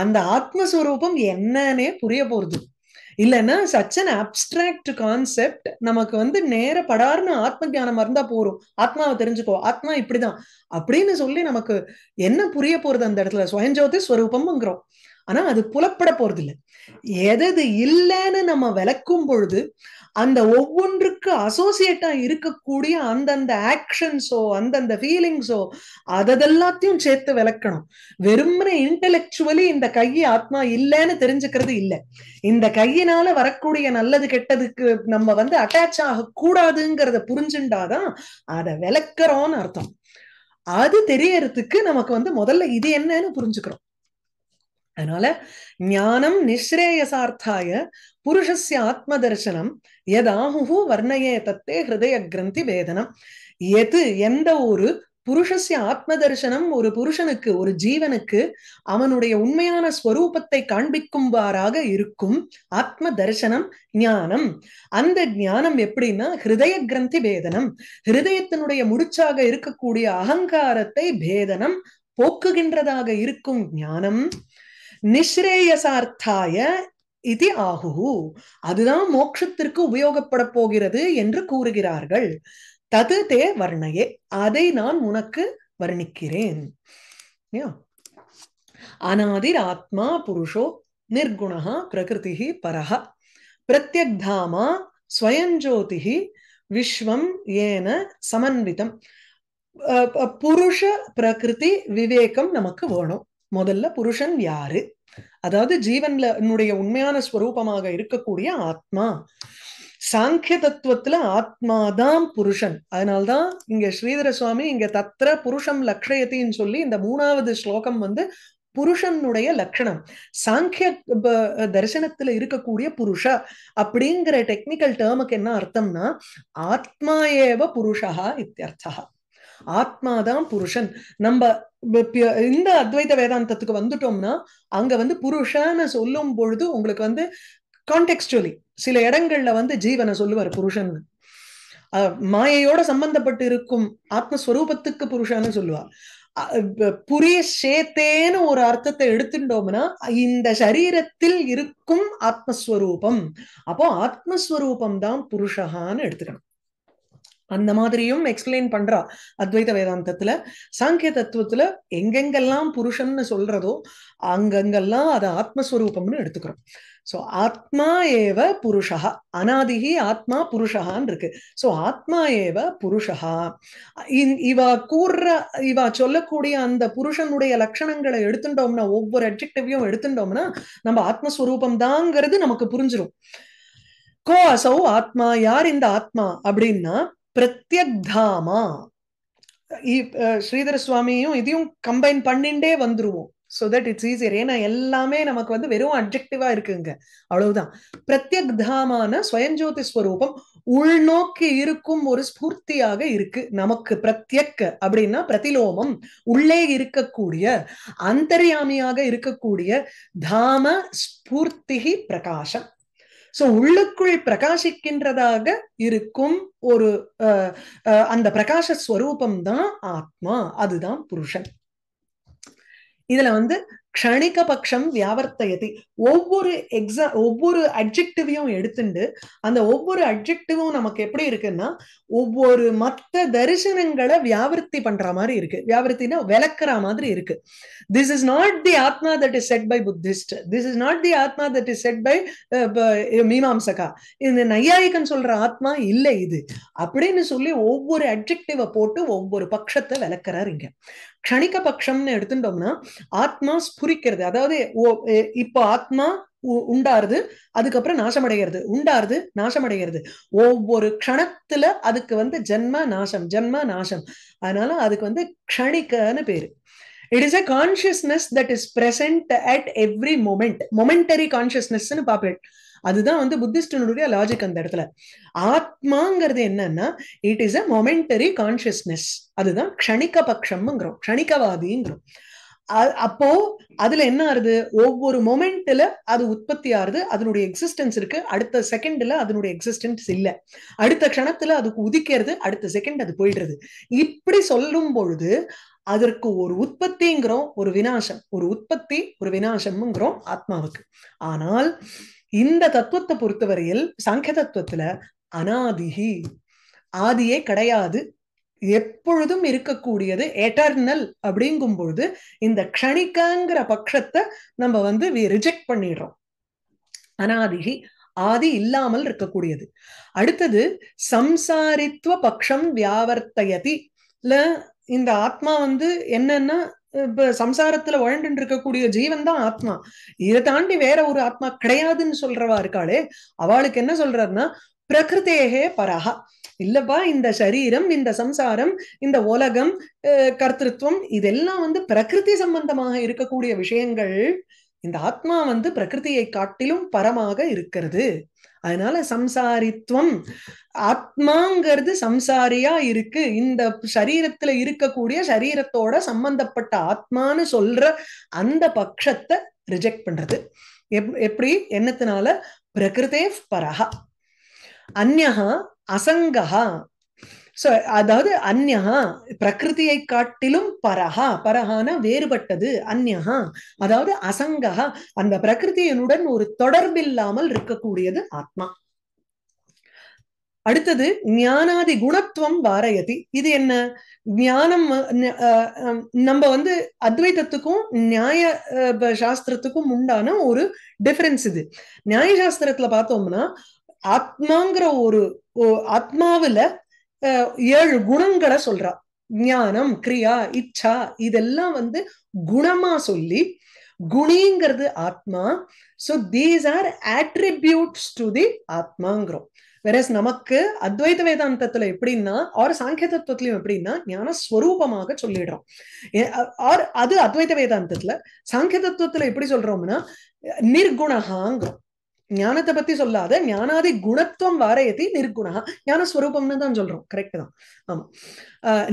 Speaker 1: அந்த ஆத்மஸ்வரூபம் என்னன்னே புரிய போறது இல்லைன்னா சச் அன் அப்ட்ராக்ட் கான்செப்ட் நமக்கு வந்து நேர படார்னு ஆத்ம தியானமா இருந்தா போறோம் ஆத்மாவை தெரிஞ்சுக்கோ ஆத்மா இப்படிதான் அப்படின்னு சொல்லி நமக்கு என்ன புரிய போறது அந்த இடத்துல சுயஞ்சோதி ஸ்வரூபம்ங்கிறோம் ஆனா அது புலப்பட போறது இல்லை இல்லைன்னு நம்ம விளக்கும் பொழுது அந்த ஒவ்வொன்றுக்கு அசோசியேட்டா இருக்கக்கூடிய அந்தந்த ஆக்ஷன்ஸோ அந்தந்த ஃபீலிங்ஸோ அதெல்லாத்தையும் சேர்த்து விளக்கணும் வெறுமனே இன்டலெக்சுவலி இந்த கையை ஆத்மா இல்லைன்னு தெரிஞ்சுக்கிறது இல்லை இந்த கையினால வரக்கூடிய நல்லது கெட்டதுக்கு நம்ம வந்து அட்டாச் ஆக கூடாதுங்கிறத புரிஞ்சுண்டாதான் அதை விளக்குறோம்னு அர்த்தம் அது தெரியறதுக்கு நமக்கு வந்து முதல்ல இது என்னன்னு புரிஞ்சுக்கிறோம் அதனால ஞானம் நிஸ்ரேயசார்த்தாய புருஷஸ்ய ஆத்ம தர்சனம் எதாகு வர்ணயே தத்தே ஹிருதய கிரந்தி வேதனம் எது எந்த ஒரு புருஷஸ்ய ஆத்ம தரிசனம் ஒரு புருஷனுக்கு ஒரு ஜீவனுக்கு அவனுடைய உண்மையான ஸ்வரூபத்தை காண்பிக்கும்பாராக இருக்கும் ஆத்ம தரிசனம் ஞானம் அந்த ஞானம் எப்படின்னா ஹிருதய கிரந்தி பேதனம் ஹிருதயத்தினுடைய முடிச்சாக இருக்கக்கூடிய அகங்காரத்தை பேதனம் போக்குகின்றதாக இருக்கும் ஞானம் நிஸ்ரேயசார்த்தாய இது ஆகு அதுதான் மோட்சத்திற்கு உபயோகப்பட போகிறது என்று கூறுகிறார்கள் தது தே வர்ணையே அதை நான் உனக்கு வர்ணிக்கிறேன் அனாதிர் ஆத்மா புருஷோ நிர்குணா பிரகிருதி பரஹ பிரத்யக்தாமா ஸ்வயஞ்சோதிஹி விஸ்வம் ஏன சமன்விதம் புருஷ பிரகிருதி விவேகம் நமக்கு வேணும் முதல்ல புருஷன் யாரு அதாவது ஜீவன்ல என்னுடைய உண்மையான ஸ்வரூபமாக இருக்கக்கூடிய ஆத்மா சாங்கிய தத்துவத்துல ஆத்மாதான் புருஷன் அதனால்தான் இங்க ஸ்ரீதர சுவாமி இங்க தத்திர புருஷம் லக்ஷயத்தின்னு சொல்லி இந்த மூணாவது ஸ்லோகம் வந்து புருஷனுடைய லட்சணம் சாங்கிய தரிசனத்துல இருக்கக்கூடிய புருஷ அப்படிங்கிற டெக்னிக்கல் டேர்முக்கு என்ன அர்த்தம்னா ஆத்மா ஏவ புருஷா இத்தியர்த்தா ஆத்மாதான் புருஷன் நம்ம இந்த அத்வைத வேதாந்தத்துக்கு வந்துட்டோம்னா அங்க வந்து புருஷன்னு சொல்லும் பொழுது உங்களுக்கு வந்து கான்டெக்சுவலி சில இடங்கள்ல வந்து ஜீவனை சொல்லுவார் புருஷன் மாயையோட சம்பந்தப்பட்டு இருக்கும் ஆத்மஸ்வரூபத்துக்கு புருஷன்னு சொல்லுவார் புரிய சேத்தேன்னு ஒரு அர்த்தத்தை எடுத்துட்டோம்னா இந்த சரீரத்தில் இருக்கும் ஆத்மஸ்வரூபம் அப்போ ஆத்மஸ்வரூபம் தான் புருஷகான்னு எடுத்துக்கணும் அந்த மாதிரியும் எக்ஸ்பிளைன் பண்றா அத்வைத வேதாந்தத்துல சாங்கிய தத்துவத்துல எங்கெங்கெல்லாம் புருஷன்னு சொல்றதோ அங்கங்கெல்லாம் அதை ஆத்மஸ்வரூபம்னு எடுத்துக்கிறோம் சோ ஆத்மா ஏவ புருஷா அனாதிகி ஆத்மா புருஷகான்னு இருக்கு சோ ஆத்மா ஏவ புருஷா இவா கூறுற இவா சொல்லக்கூடிய அந்த புருஷனுடைய லட்சணங்களை எடுத்துட்டோம்னா ஒவ்வொரு அப்ஜெக்டிவையும் எடுத்துட்டோம்னா நம்ம ஆத்மஸ்வரூபம் தாங்கிறது நமக்கு புரிஞ்சிடும் கோ அசௌ ஆத்மா யார் இந்த ஆத்மா அப்படின்னா பிரத்யக்தாமா ஸ்ரீதர சுவாமியும் இதையும் கம்பைன் பண்ணிண்டே வந்துருவோம் ஸோ தட் இட்ஸ் ஈஸியர் ஏன்னா எல்லாமே நமக்கு வந்து வெறும் அப்ஜெக்டிவா இருக்குங்க அவ்வளவுதான் பிரத்யக்தாமான ஸ்வயஞ்சோதி ஸ்வரூபம் உள்நோக்கி இருக்கும் ஒரு ஸ்பூர்த்தியாக இருக்கு நமக்கு பிரத்யக் அப்படின்னா பிரதிலோமம் உள்ளே இருக்கக்கூடிய அந்தர்யாமியாக இருக்கக்கூடிய தாம ஸ்பூர்த்திகி பிரகாசம் சோ உள்ளுக்குள் பிரகாசிக்கின்றதாக இருக்கும் ஒரு அந்த பிரகாச ஸ்வரூபம் தான் ஆத்மா அதுதான் புருஷன் இதுல வந்து க்ஷணிக பட்சம் வியாவர்த்தயதி ஒவ்வொரு எக்ஸா ஒவ்வொரு அப்ஜெக்டிவையும் எடுத்துண்டு அந்த ஒவ்வொரு அப்ஜெக்டிவும் நமக்கு எப்படி இருக்குன்னா ஒவ்வொரு மற்ற தரிசனங்களை வியாவிருத்தி பண்ற மாதிரி இருக்கு வியாவர்த்தினா விளக்குற மாதிரி இருக்கு திஸ் இஸ் நாட் தி ஆத்மா that is said by Buddhist this is not the ஆத்மா தட் இஸ் செட் பை மீமாம்சகா இந்த நையாயகன் சொல்ற ஆத்மா இல்லை இது அப்படின்னு சொல்லி ஒவ்வொரு அப்ஜெக்டிவை போட்டு ஒவ்வொரு பட்சத்தை விளக்குறாரு இங்க க்ஷணிக பட்சம்னு எடுத்துட்டோம்னா ஆத்மா ஸ்புரிக்கிறது அதாவது இப்போ ஆத்மா உண்டாருது அதுக்கப்புறம் நாசமடைகிறது உண்டாருது நாசமடைகிறது ஒவ்வொரு க்ஷணத்துல அதுக்கு வந்து ஜென்ம நாசம் ஜென்ம நாசம் அதனால அதுக்கு வந்து கணிக்கன்னு பேரு it is a consciousness that is present at every moment momentary consciousness பாப்பேன் அதுதான் வந்து புத்திஸ்டனுடைய லாஜிக் அந்த இடத்துல ஆத்மாங்கிறது என்னன்னா it is a momentary consciousness அதுதான் க்ஷணிக பட்சம்ங்கிறோம் க்ஷணிகவாதிங்கிறோம் அப்போ அதுல என்ன ஆறுது ஒவ்வொரு மொமெண்ட்ல அது உற்பத்தி ஆறுது அதனுடைய எக்ஸிஸ்டன்ஸ் இருக்கு அடுத்த செகண்ட்ல அதனுடைய எக்ஸிஸ்டன்ஸ் இல்ல அடுத்த கணத்துல அதுக்கு உதிக்கிறது அடுத்த செகண்ட் அது போயிடுறது இப்படி சொல்லும் பொழுது அதற்கு ஒரு உற்பத்திங்கிறோம் ஒரு வினாசம் ஒரு உற்பத்தி ஒரு வினாசம்ங்கிறோம் ஆத்மாவுக்கு ஆனால் இந்த தத்துவத்தை பொறுத்தவரையில் சங்க தத்துவத்துல அனாதிகி ஆதியே கிடையாது எப்பொழுதும் இருக்கக்கூடியது எட்டர்னல் அப்படிங்கும் பொழுது இந்த க்ஷணிக்காங்கிற பட்சத்தை நம்ம வந்து ரிஜெக்ட் பண்ணிடுறோம் அனாதிகி ஆதி இல்லாமல் இருக்கக்கூடியது அடுத்தது சம்சாரித்துவ பக்ஷம் வியாவர்த்தயதி இந்த ஆத்மா வந்து என்னன்னா இப்ப சம்சாரத்துல உழண்டு இருக்கக்கூடிய ஜீவன் தான் ஆத்மா இதை தாண்டி வேற ஒரு ஆத்மா கிடையாதுன்னு சொல்றவா இருக்காளே அவளுக்கு என்ன சொல்றாருன்னா பிரகிருத்தேகே பரஹா இல்லப்பா இந்த சரீரம் இந்த சம்சாரம் இந்த உலகம் கர்த்தத்துவம் இதெல்லாம் வந்து பிரகிருதி சம்பந்தமாக இருக்கக்கூடிய விஷயங்கள் இந்த ஆத்மா வந்து பிரகிருதியை காட்டிலும் பரமாக இருக்கிறது அதனால சம்சாரித்துவம் ஆத்மாங்கிறது சம்சாரியா இருக்கு இந்த சரீரத்துல இருக்கக்கூடிய சரீரத்தோட சம்பந்தப்பட்ட ஆத்மான்னு சொல்ற அந்த பட்சத்தை ரிஜெக்ட் பண்றது எப் எப்படி என்னத்தினால பிரகிருதே பரஹா அந்நகா அசங்கஹா சோ அதாவது அந்நகா பிரகிருதியை காட்டிலும் பரஹா பரஹானா வேறுபட்டது அந்நகா அதாவது அசங்கா அந்த பிரகிருதியனுடன் ஒரு தொடர்பில்லாமல் இருக்கக்கூடியது ஆத்மா அடுத்தது ஞானாதி குணத்துவம் பாரயதி இது என்ன ஞானம் நம்ம வந்து அத்வைதத்துக்கும் நியாய சாஸ்திரத்துக்கும் உண்டான ஒரு டிஃபரன்ஸ் இது நியாய சாஸ்திரத்துல பார்த்தோம்னா ஆத்மாங்கிற ஒரு ஆத்மாவில ஏழு குணங்களை சொல்றா ஞானம் கிரியா இச்சா இதெல்லாம் வந்து குணமா சொல்லி குணிங்கிறது ஆத்மா so these are attributes to the ஆத்மாங்கிறோம் வெரஸ் நமக்கு அத்வைத வேதாந்தத்துல எப்படின்னா ஆர் சாங்கிய தத்துவத்திலையும் எப்படின்னா ஞான ஸ்வரூபமாக சொல்லிடுறோம் ஆர் அது அத்வைத வேதாந்தத்துல சாங்கிய தத்துவத்துல எப்படி சொல்றோம்னா நிர்குணகாங்கிறோம் ஞானத்தை பத்தி சொல்லாத ஞானாதி குணத்துவம் வாரயத்தி நிர்குணா ஞானஸ்வரூபம்னு தான் சொல்றோம் கரெக்ட் தான் ஆமா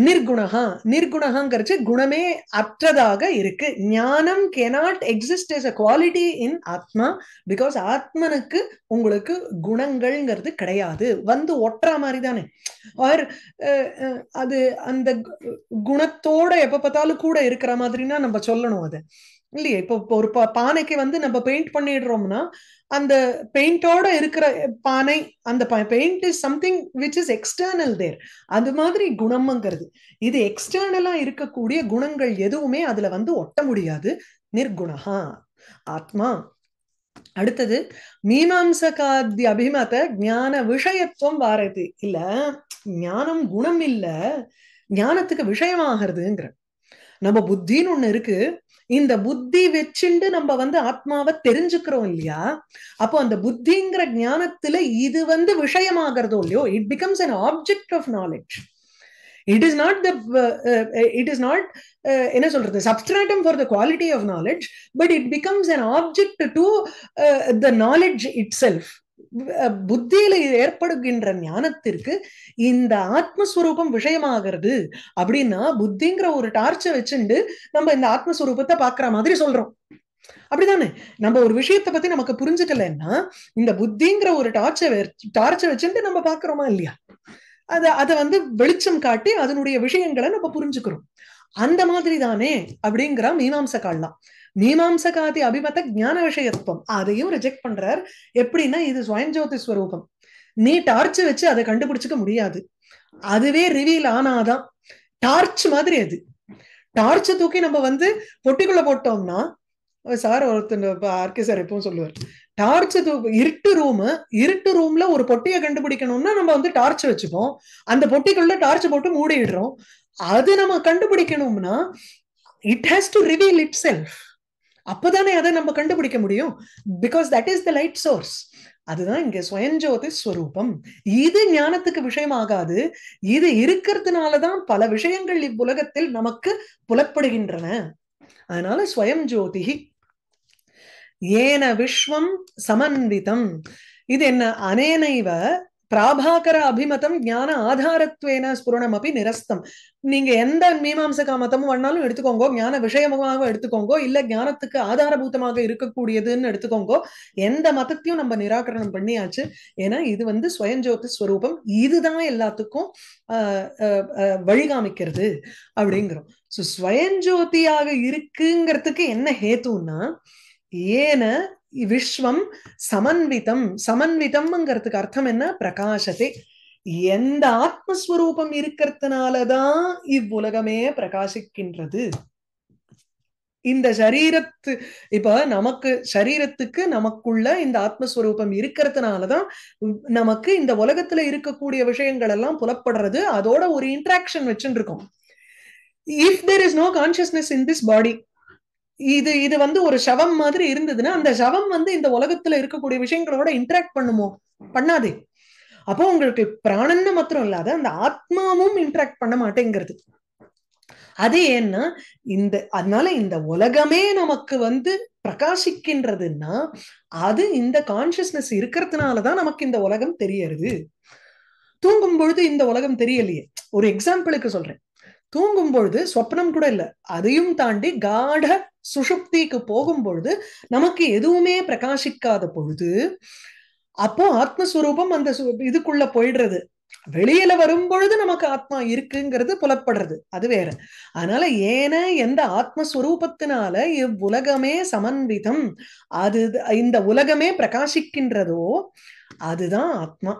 Speaker 1: நிர்குணா நிர்குணாங்கிறச்சு குணமே அற்றதாக இருக்கு ஞானம் cannot exist as a quality in ஆத்மா பிகாஸ் ஆத்மனுக்கு உங்களுக்கு குணங்கள்ங்கிறது கிடையாது வந்து ஒட்டுற மாதிரி தானே ஆர் அது அந்த குணத்தோட எப்ப பார்த்தாலும் கூட இருக்கிற மாதிரின்னா நம்ம சொல்லணும் அது இல்லையே இப்போ ஒரு பானைக்கு வந்து நம்ம பெயிண்ட் பண்ணிடுறோம்னா அந்த பெயிண்டோட இருக்கிற பானை அந்த paint is something which is external there அது மாதிரி குணம்ங்கிறது இது எக்ஸ்டர்னலா இருக்கக்கூடிய குணங்கள் எதுவுமே அதுல வந்து ஒட்ட முடியாது நிர்குணஹா ஆத்மா அடுத்தது மீமாம்சகாதி அபிமத ஞான விஷயத்துவம் வாரது இல்ல ஞானம் குணம் இல்ல ஞானத்துக்கு விஷயமாகிறதுங்கிற நம்ம புத்தின்னு ஒண்ணு இருக்கு இந்த புத்தி வச்சுண்டு நம்ம வந்து ஆத்மாவை தெரிஞ்சுக்கிறோம் இல்லையா அப்போ அந்த புத்திங்கிற ஞானத்துல இது வந்து விஷயமாகிறதோ இல்லையோ it becomes an object of knowledge it is not the it is not என்ன சொல்றது substratum for the quality of knowledge but it becomes an object to the knowledge itself புத்தியில ஏற்படுகின்ற ஞானத்திற்கு இந்த ஆத்மஸ்வரூபம் விஷயமாகிறது அப்படின்னா புத்திங்கிற ஒரு டார்ச்சை வச்சுண்டு நம்ம இந்த ஆத்மஸ்வரூபத்தை பாக்குற மாதிரி சொல்றோம் அப்படிதானே நம்ம ஒரு விஷயத்த பத்தி நமக்கு புரிஞ்சுக்கலன்னா இந்த புத்திங்கிற ஒரு டார்ச்சை டார்ச்சை வச்சுட்டு நம்ம பாக்குறோமா இல்லையா அத அதை வந்து வெளிச்சம் காட்டி அதனுடைய விஷயங்களை நம்ம புரிஞ்சுக்கிறோம் அந்த மாதிரி தானே அப்படிங்கிற மீமாம்ச தான் மீமாம்சகாதி அபிமத ஞான விஷயத்துவம் அதையும் ரிஜெக்ட் பண்றார் எப்படின்னா இது ஜோதி ஸ்வரூபம் நீ டார்ச் வச்சு அதை கண்டுபிடிச்சிக்க முடியாது அதுவே ரிவீல் ஆனாதான் டார்ச் மாதிரி அது டார்ச் தூக்கி நம்ம வந்து பொட்டிக்குள்ள போட்டோம்னா சார் ஒருத்தர் ஆர்கே சார் எப்பவும் சொல்லுவார் டார்ச் இருட்டு ரூம் இருட்டு ரூம்ல ஒரு பொட்டியை கண்டுபிடிக்கணும்னா நம்ம வந்து டார்ச் வச்சுப்போம் அந்த பொட்டிக்குள்ள டார்ச் போட்டு மூடிடுறோம் அது நம்ம கண்டுபிடிக்கணும்னா it has to reveal itself அப்பதானே அதை நம்ம கண்டுபிடிக்க முடியும் because that is the light source அதுதான் இங்க சுயஞ்சோதி ஸ்வரூபம் இது ஞானத்துக்கு விஷயமாகாது இது இருக்கிறதுனாலதான் பல விஷயங்கள் இவ்வுலகத்தில் நமக்கு புலப்படுகின்றன அதனால ஸ்வயம் ஜோதி ஏன விஸ்வம் சமன்விதம் இது என்ன அனேனைவ பிராபாகர அபிமதம் ஞான ஆதாரத்வேன ஸ்புரணம் அப்படி நிரஸ்தம் நீங்க எந்த மீமாம்சகா மதமும் வேணாலும் எடுத்துக்கோங்க ஞான விஷயமாக எடுத்துக்கோங்க இல்ல ஞானத்துக்கு ஆதாரபூதமாக இருக்கக்கூடியதுன்னு எடுத்துக்கோங்க எந்த மதத்தையும் நம்ம நிராகரணம் பண்ணியாச்சு ஏன்னா இது வந்து ஸ்வயஞ்சோதி ஸ்வரூபம் இதுதான் எல்லாத்துக்கும் வழிகாமிக்கிறது அப்படிங்கிறோம் ஸோ ஸ்வயஞ்சோதியாக இருக்குங்கிறதுக்கு என்ன ஹேத்துன்னா ஏன விஸ்வம் சமன்விதம் சமன்விதம்ங்கிறதுக்கு அர்த்தம் என்ன பிரகாசத்தை எந்த ஆத்மஸ்வரூபம் இருக்கிறதுனாலதான் இவ்வுலகமே பிரகாசிக்கின்றது இந்த சரீரத்து இப்ப நமக்கு சரீரத்துக்கு நமக்குள்ள இந்த ஆத்மஸ்வரூபம் இருக்கிறதுனாலதான் நமக்கு இந்த உலகத்துல இருக்கக்கூடிய விஷயங்கள் எல்லாம் புலப்படுறது அதோட ஒரு இன்ட்ராக்ஷன் வச்சுருக்கோம் if there is no consciousness in this body இது இது வந்து ஒரு சவம் மாதிரி இருந்ததுன்னா அந்த சவம் வந்து இந்த உலகத்துல இருக்கக்கூடிய விஷயங்களோட இன்டராக்ட் பண்ணுமோ பண்ணாதே அப்போ உங்களுக்கு பிராணன்னு மாத்திரம் இல்லாத அந்த ஆத்மாவும் இன்டராக்ட் பண்ண மாட்டேங்கிறது அது ஏன்னா இந்த அதனால இந்த உலகமே நமக்கு வந்து பிரகாசிக்கின்றதுன்னா அது இந்த கான்சியஸ்னஸ் இருக்கிறதுனாலதான் நமக்கு இந்த உலகம் தெரியறது தூங்கும் பொழுது இந்த உலகம் தெரியலையே ஒரு எக்ஸாம்பிளுக்கு சொல்றேன் தூங்கும் பொழுது சொப்னம் கூட இல்லை அதையும் தாண்டி காட சுஷுப்திக்கு போகும் பொழுது நமக்கு எதுவுமே பிரகாசிக்காத பொழுது அப்போ ஆத்மஸ்வரூபம் அந்த இதுக்குள்ள போயிடுறது வெளியில வரும் பொழுது நமக்கு ஆத்மா இருக்குங்கிறது புலப்படுறது அது வேற அதனால ஏன எந்த ஆத்மஸ்வரூபத்தினால இவ்வுலகமே சமன்விதம் அது இந்த உலகமே பிரகாசிக்கின்றதோ அதுதான் ஆத்மா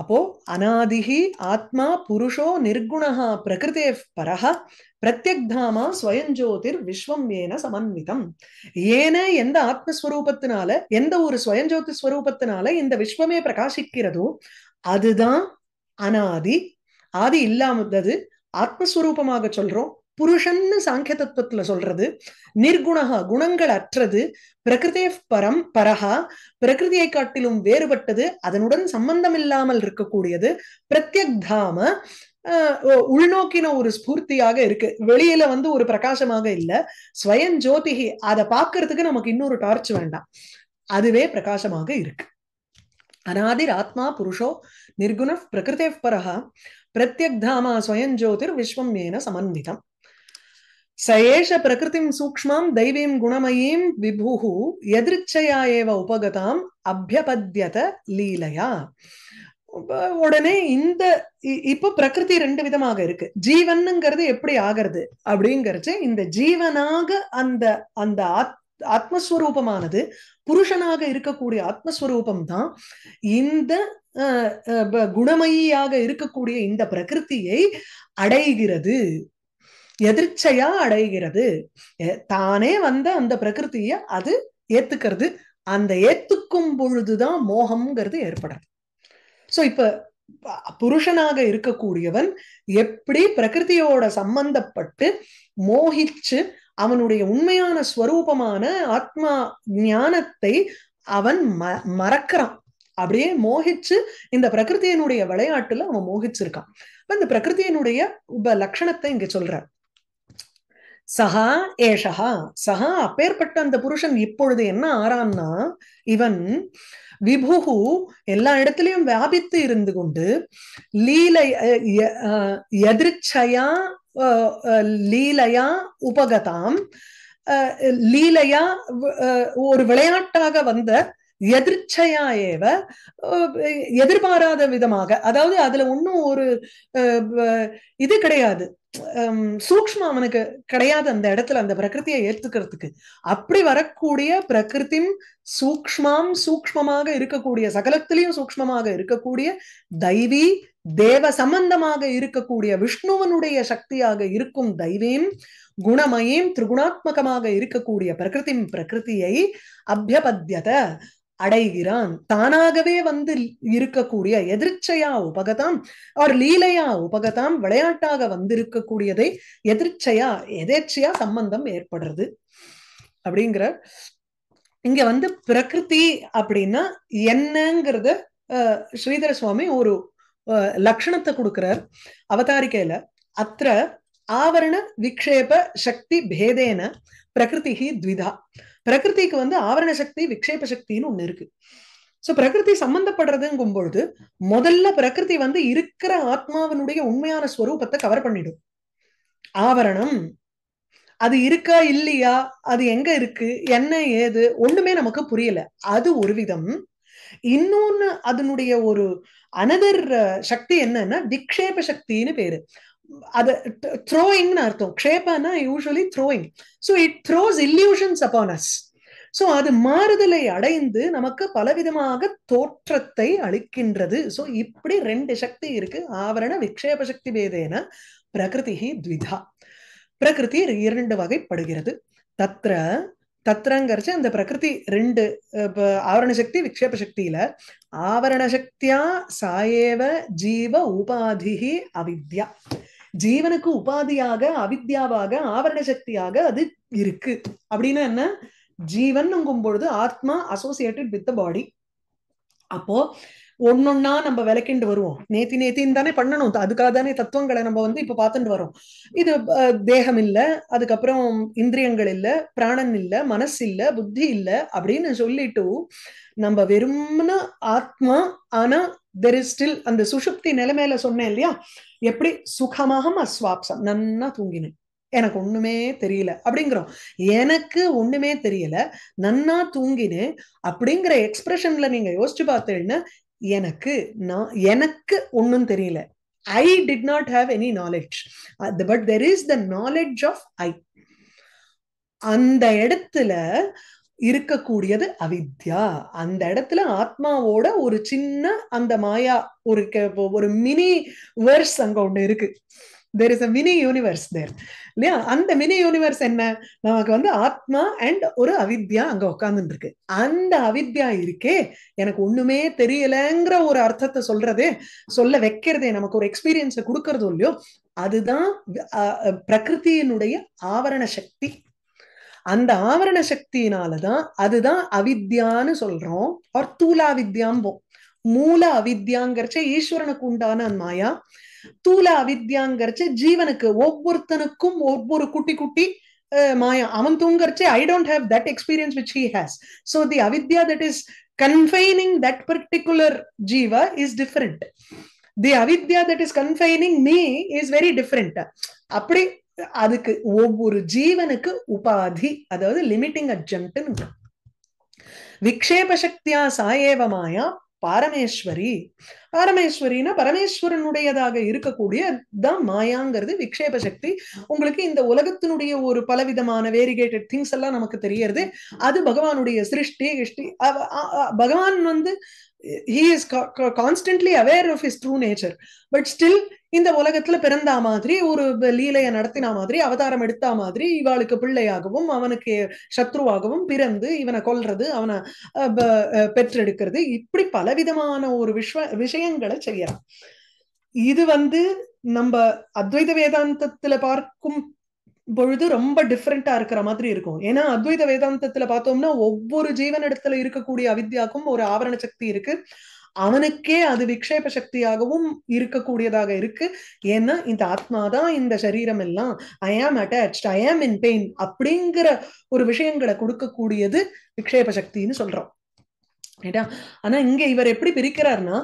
Speaker 1: அப்போ அநாதிகி ஆத்மா புருஷோ நிர்குணா பிரகிருதே பரஹ பிரத்யக்தாமா ஸ்வயஞ்சோதிர் விஸ்வம் ஏன சமன்விதம் ஏன எந்த ஆத்மஸ்வரூபத்தினால எந்த ஒரு ஸ்வயஞ்சோதி ஸ்வரூபத்தினால இந்த விஸ்வமே பிரகாசிக்கிறதோ அதுதான் அனாதி ஆதி இல்லாமது ஆத்மஸ்வரூபமாக சொல்றோம் புருஷன்னு சாங்கிய தத்துவத்துல சொல்றது நிர்குணகா குணங்கள் அற்றது பிரகிருதே பரம் பரஹா பிரகிருதியை காட்டிலும் வேறுபட்டது அதனுடன் சம்பந்தம் இல்லாமல் இருக்கக்கூடியது பிரத்யக்தாம உள்நோக்கின ஒரு ஸ்பூர்த்தியாக இருக்கு வெளியில வந்து ஒரு பிரகாசமாக இல்ல ஸ்வயம் ஜோதிகி அதை பார்க்கறதுக்கு நமக்கு இன்னொரு டார்ச் வேண்டாம் அதுவே பிரகாசமாக இருக்கு அநாதிர் ஆத்மா புருஷோ நிர்குண பிரகிருதே பரஹா பிரத்யக்தாமா ஸ்வயம் ஜோதிர் விஸ்வம் ஏன சமன்விதம் சயேஷ பிரகிருதிம் சூக்மம் தெய்வீம் குணமயீம் விபுகு எதிர்ச்சையா ஏவ உபகதாம் அபியபத்யத லீலையா உடனே இந்த இப்ப பிரகிருதி ரெண்டு விதமாக இருக்கு ஜீவன்ங்கிறது எப்படி ஆகிறது அப்படிங்கறது இந்த ஜீவனாக அந்த அந்த ஆத் ஆத்மஸ்வரூபமானது புருஷனாக இருக்கக்கூடிய ஆத்மஸ்வரூபம் தான் இந்த குணமயியாக இருக்கக்கூடிய இந்த பிரகிருத்தியை அடைகிறது எதிர்ச்சையா அடைகிறது தானே வந்த அந்த பிரகிருத்திய அது ஏத்துக்கிறது அந்த ஏத்துக்கும் பொழுதுதான் மோகம்ங்கிறது ஏற்படுறது சோ இப்ப புருஷனாக இருக்கக்கூடியவன் எப்படி பிரகிருதியோட சம்பந்தப்பட்டு மோகிச்சு அவனுடைய உண்மையான ஸ்வரூபமான ஆத்மா ஞானத்தை அவன் ம மறக்கிறான் அப்படியே மோகிச்சு இந்த பிரகிருத்தியனுடைய விளையாட்டுல அவன் மோகிச்சிருக்கான் இந்த பிரகிருத்தியனுடைய உப லட்சணத்தை இங்க சொல்றார் சஹா ஏஷஹா சஹா அப்பேற்பட்ட அந்த புருஷன் இப்பொழுது என்ன ஆறான்னா இவன் விபுகு எல்லா இடத்திலையும் வியாபித்து இருந்து கொண்டு லீலை எதிர்ச்சையா லீலையா உபகதாம் லீலையா ஒரு விளையாட்டாக வந்த எதிர்ச்சையா ஏவ எதிர்பாராத விதமாக அதாவது அதுல ஒன்னும் ஒரு இது கிடையாது சூக்மம் அவனுக்கு கிடையாது அந்த இடத்துல அந்த பிரகிருத்தியை ஏத்துக்கிறதுக்கு அப்படி வரக்கூடிய பிரகிருதி சூக்மாம் சூக்மமாக இருக்கக்கூடிய சகலத்திலையும் சூக்மமாக இருக்கக்கூடிய தெய்வி தேவ சம்பந்தமாக இருக்கக்கூடிய விஷ்ணுவனுடைய சக்தியாக இருக்கும் தெய்வீம் குணமயம் திரிகுணாத்மகமாக இருக்கக்கூடிய பிரகிருதி பிரகிருத்தியை அபியபத்தியத அடைகிறான் தானாகவே வந்து இருக்கக்கூடிய எதிர்ச்சையா உபகதாம் அவர் லீலையா உபகதாம் விளையாட்டாக வந்திருக்கக்கூடியதை எதிர்ச்சையா எதேச்சையா சம்பந்தம் ஏற்படுறது அப்படிங்கிற இங்க வந்து பிரகிருதி அப்படின்னா என்னங்கிறது ஸ்ரீதர சுவாமி ஒரு லட்சணத்தை கொடுக்கிறார் அவதாரிக்கையில அத்த ஆவரண விக்ஷேப சக்தி பேதேன பிரகிருதி த்விதா பிரகிருதிக்கு வந்து ஆவரண சக்தி விக்ஷேப சக்தின்னு ஒண்ணு இருக்கு சோ பிரகிருதி சம்பந்தப்படுறதுங்கும் பொழுது முதல்ல பிரகிருதி வந்து இருக்கிற ஆத்மாவினுடைய உண்மையான ஸ்வரூபத்தை கவர் பண்ணிடும் ஆவரணம் அது இருக்கா இல்லையா அது எங்க இருக்கு என்ன ஏது ஒண்ணுமே நமக்கு புரியல அது ஒரு விதம் இன்னொன்னு அதனுடைய ஒரு அனதர் சக்தி என்னன்னா விக்ஷேப சக்தின்னு பேரு அது த்ரோயிங்னு அர்த்தம் க்ஷேபானா usually throwing so it throws illusions upon us so அது மாறுதலை அடைந்து நமக்கு பலவிதமாக தோற்றத்தை அளிக்கின்றது ஸோ இப்படி ரெண்டு சக்தி இருக்கு ஆவரண விக்ஷேப சக்தி பேதேன பிரகிருதி த்விதா பிரகிருதி இரண்டு வகைப்படுகிறது தத்ர தத்ரங்கிறச்சு அந்த பிரகிருதி ரெண்டு ஆவரண சக்தி விக்ஷேப சக்தியில ஆவரண சக்தியா சாயேவ ஜீவ உபாதி அவித்யா ஜீவனுக்கு உபாதியாக அவித்யாவாக ஆவரண சக்தியாக அது இருக்கு அப்படின்னா என்ன ஜீவன்ங்கும் பொழுது ஆத்மா அசோசியேட்டட் வித் த பாடி அப்போ ஒன்னொன்னா நம்ம விளக்கிண்டு வருவோம் நேத்தி நேத்தின் தானே பண்ணணும் அதுக்காக தானே தத்துவங்களை நம்ம வந்து இப்ப பார்த்துட்டு வரோம் இது தேகம் இல்ல அதுக்கப்புறம் இந்திரியங்கள் இல்ல பிராணன் இல்ல மனசு இல்ல புத்தி இல்ல அப்படின்னு சொல்லிட்டு நம்ம வெறும்னு ஆத்மா ஆனா தெர் இஸ் ஸ்டில் அந்த சுஷுப்தி நிலைமையில சொன்னேன் இல்லையா எப்படி சுகமாக அஸ்வாப்சம் நன்னா தூங்கினேன் எனக்கு ஒண்ணுமே தெரியல அப்படிங்கிறோம் எனக்கு ஒண்ணுமே தெரியல நன்னா தூங்கினேன் அப்படிங்கிற எக்ஸ்பிரஷன்ல நீங்க யோசிச்சு பார்த்தீங்கன்னா எனக்கு நான் எனக்கு ஒன்றும் தெரியல I did not have any knowledge but there is the knowledge of I அந்த இடத்துல இருக்கக்கூடியது அவித்யா அந்த இடத்துல ஆத்மாவோட ஒரு சின்ன அந்த மாயா ஒரு ஒரு மினி வேர்ஸ் அங்க ஒண்ணு இருக்கு there is a mini universe there இல்லையா அந்த மினி யூனிவர்ஸ் என்ன நமக்கு வந்து ஆத்மா அண்ட் ஒரு அவித்யா அங்க உட்காந்துட்டு இருக்கு அந்த அவித்யா இருக்கே எனக்கு ஒண்ணுமே தெரியலங்கிற ஒரு அர்த்தத்தை சொல்றதே சொல்ல வைக்கிறதே நமக்கு ஒரு எக்ஸ்பீரியன்ஸை கொடுக்கறதோ இல்லையோ அதுதான் பிரகிருத்தியினுடைய ஆவரண சக்தி அந்த ஆவரண சக்தியினாலதான் அதுதான் அவித்யான்னு சொல்றோம் ஆர் தூலா வித்யாம்போம் மூல அவித்யாங்கிறச்ச ஈஸ்வரனுக்கு உண்டான மாயா தூல அவித்யாங்கிறச்ச ஜீவனுக்கு ஒவ்வொருத்தனுக்கும் ஒவ்வொரு குட்டி குட்டி மாயா அவன் தூங்கறச்சே I don't have that experience which he has so the அவித்யா that is confining that particular ஜீவா இஸ் டிஃபரெண்ட் தி அவித்யா that is confining me is very different அப்படி அதுக்கு ஒவ்வொரு ஜீவனுக்கு உபாதி அதாவது லிமிட்டிங் அட்ஜம்ட்னு விக்ஷேப சக்தியா சாயேவமாயா பாரமேஸ்வரி பாரமேஸ்வரினா பரமேஸ்வரனுடையதாக இருக்கக்கூடிய தான் மாயாங்கிறது விக்ஷேப சக்தி உங்களுக்கு இந்த உலகத்தினுடைய ஒரு பலவிதமான வேரிகேட்டட் திங்ஸ் எல்லாம் நமக்கு தெரியறது அது பகவானுடைய சிருஷ்டி கிருஷ்டி பகவான் வந்து he is constantly aware of is true nature but still இந்த உலகத்துல பிறந்தா மாதிரி ஒரு லீலையை நடத்தினா மாதிரி அவதாரம் எடுத்தா மாதிரி இவாளுக்கு பிள்ளையாகவும் அவனுக்கு சத்ருவாகவும் பிறந்து இவனை கொல்றது அவனை பெற்றெடுக்கிறது இப்படி பலவிதமான ஒரு விஷ்வ விஷயங்களை செய்யறான் இது வந்து நம்ம அத்வைத வேதாந்தத்துல பார்க்கும் பொழுது ரொம்ப டிஃப்ரெண்டா இருக்கிற மாதிரி இருக்கும் ஏன்னா அத்வைத வேதாந்தத்துல பார்த்தோம்னா ஒவ்வொரு ஜீவனிடத்துல இடத்துல இருக்கக்கூடிய அவித்யாக்கும் ஒரு ஆவரண சக்தி இருக்கு அவனுக்கே அது விக்ஷேப சக்தியாகவும் இருக்கக்கூடியதாக இருக்கு ஏன்னா இந்த ஆத்மா தான் இந்த சரீரம் எல்லாம் ஐ ஆம் அட்டாச் ஐ ஆம் இன் பெயின் அப்படிங்கிற ஒரு விஷயங்களை கொடுக்கக்கூடியது விக்ஷேப சக்தின்னு சொல்றோம் ரைட்டா ஆனா இங்க இவர் எப்படி பிரிக்கிறார்னா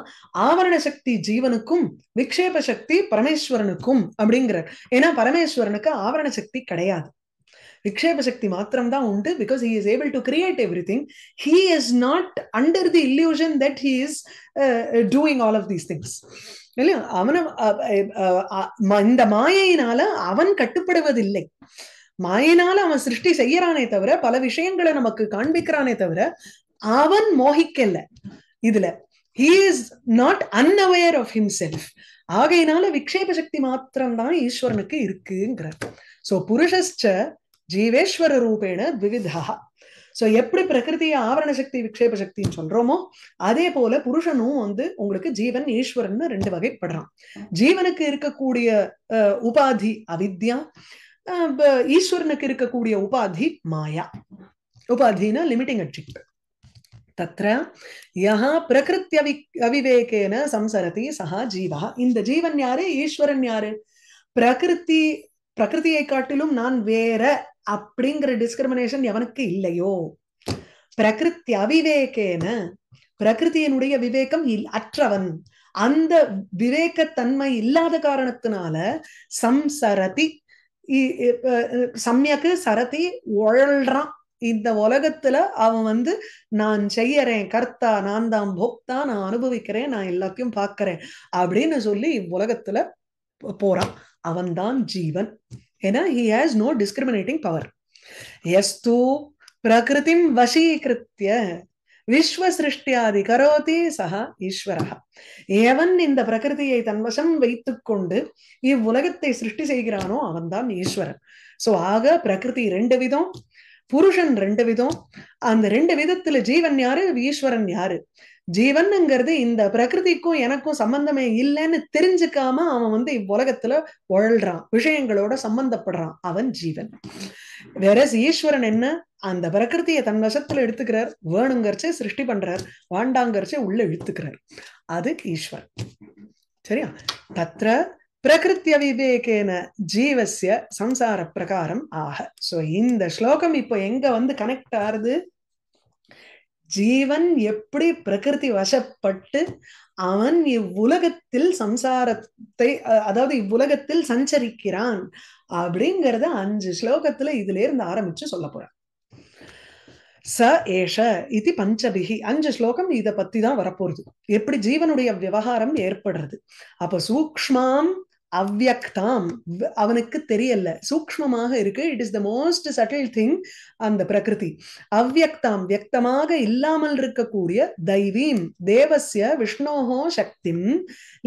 Speaker 1: ஆவரண சக்தி ஜீவனுக்கும் விக்ஷேப சக்தி பரமேஸ்வரனுக்கும் அப்படிங்கிறார் ஏன்னா பரமேஸ்வரனுக்கு ஆவரண சக்தி கிடையாது விக்ஷேப சக்தி மாத்திரம் தான் உண்டு because he is able to create everything he is not under the illusion that he is doing all of these things இல்லையா அவனை இந்த மாயையினால அவன் கட்டுப்படுவதில்லை மாயினால அவன் சிருஷ்டி செய்யறானே தவிர பல விஷயங்களை நமக்கு காண்பிக்கிறானே தவிர அவன் மோகிக்கல இதுல he is not unaware of self ஆகையினால விக்ஷேப சக்தி மாத்திரம்தான் ஈஸ்வரனுக்கு இருக்குங்கிறார் சோ புருஷஸ்ட ஜீவேஸ்வர ரூபேண த்விவிதா சோ எப்படி பிரகிருதியை ஆவரண சக்தி விக்ஷேப சக்தின்னு சொல்றோமோ அதே போல புருஷனும் வந்து உங்களுக்கு ஜீவன் ஈஸ்வரன் ரெண்டு வகைப்படுறான் ஜீவனுக்கு இருக்கக்கூடிய உபாதி அவித்யா ஈஸ்வரனுக்கு இருக்கக்கூடிய உபாதி மாயா உபாதினா லிமிட்டிங் அட்ஜெக்ட் தத்ர யா பிரகிருத்திய அவிவேகேன சம்சரதி சஹா ஜீவா இந்த ஜீவன் யாரு ஈஸ்வரன் யாரு பிரகிருதி பிரகிருதியை காட்டிலும் நான் வேற அப்படிங்கிற டிஸ்கிரிமினேஷன் எவனுக்கு இல்லையோ பிரகிருத்தி அவிவேகேன பிரகிருதியினுடைய விவேகம் அற்றவன் அந்த விவேகத்தன்மை இல்லாத காரணத்தினால சம்சரதி சமயக்கு சரதி உழல்றான் இந்த உலகத்துல அவன் வந்து நான் செய்யறேன் கர்த்தா நான் தான் போக்தா நான் அனுபவிக்கிறேன் நான் எல்லாத்தையும் பாக்குறேன் அப்படின்னு சொல்லி இவ்வுலகத்துல போறான் அவன்தான் ஜீவன் ஏன்னா he has no discriminating power எஸ்து பிரகிருதிம் வசீகிருத்திய விஸ்வசிருஷ்டியாதி கரோதி சஹா ஈஸ்வரஹா ஏவன் இந்த பிரகிருதியை தன்வசம் வைத்து கொண்டு இவ்வுலகத்தை சிருஷ்டி செய்கிறானோ அவன்தான் ஈஸ்வரன் சோ ஆக பிரகிருதி ரெண்டு விதம் புருஷன் ரெண்டு விதம் அந்த ரெண்டு விதத்துல ஜீவன் யாரு ஈஸ்வரன் யாரு ஜீவன்ங்கிறது இந்த பிரகிருதிக்கும் எனக்கும் சம்பந்தமே இல்லைன்னு தெரிஞ்சுக்காம அவன் வந்து இவ்வுலகத்துல உழல்றான் விஷயங்களோட சம்பந்தப்படுறான் அவன் ஜீவன் வேற ஈஸ்வரன் என்ன அந்த பிரகிருத்தியை தன் வசத்துல எடுத்துக்கிறார் வேணுங்கிறச்சு சிருஷ்டி பண்றார் வாண்டாங்கிறச்சு உள்ள இழுத்துக்கிறார் அது ஈஸ்வரன் சரியா தத்ர பிரகிருத்திய விவேகேன ஜீவசிய சம்சார பிரகாரம் ஆக சோ இந்த ஸ்லோகம் இப்ப எங்க வந்து கனெக்ட் ஆறுது ஜீவன் எப்படி பிரகிருதி வசப்பட்டு அவன் இவ்வுலகத்தில் சம்சாரத்தை அதாவது இவ்வுலகத்தில் சஞ்சரிக்கிறான் அப்படிங்கறத அஞ்சு ஸ்லோகத்துல இதுல இருந்து ஆரம்பிச்சு சொல்ல போறான் ச ஏஷ இது பஞ்சபிகி அஞ்சு ஸ்லோகம் இதை பத்தி தான் வரப்போறது எப்படி ஜீவனுடைய விவகாரம் ஏற்படுறது அப்ப சூக்மாம் அவ்வியக்தாம் அவனுக்கு தெரியல சூக்மமாக இருக்கு it is the most subtle thing அந்த பிரகிருதி அவ்வியக்தாம் வியக்தமாக இல்லாமல் இருக்கக்கூடிய தெய்வீம் தேவசிய விஷ்ணோகோ சக்திம்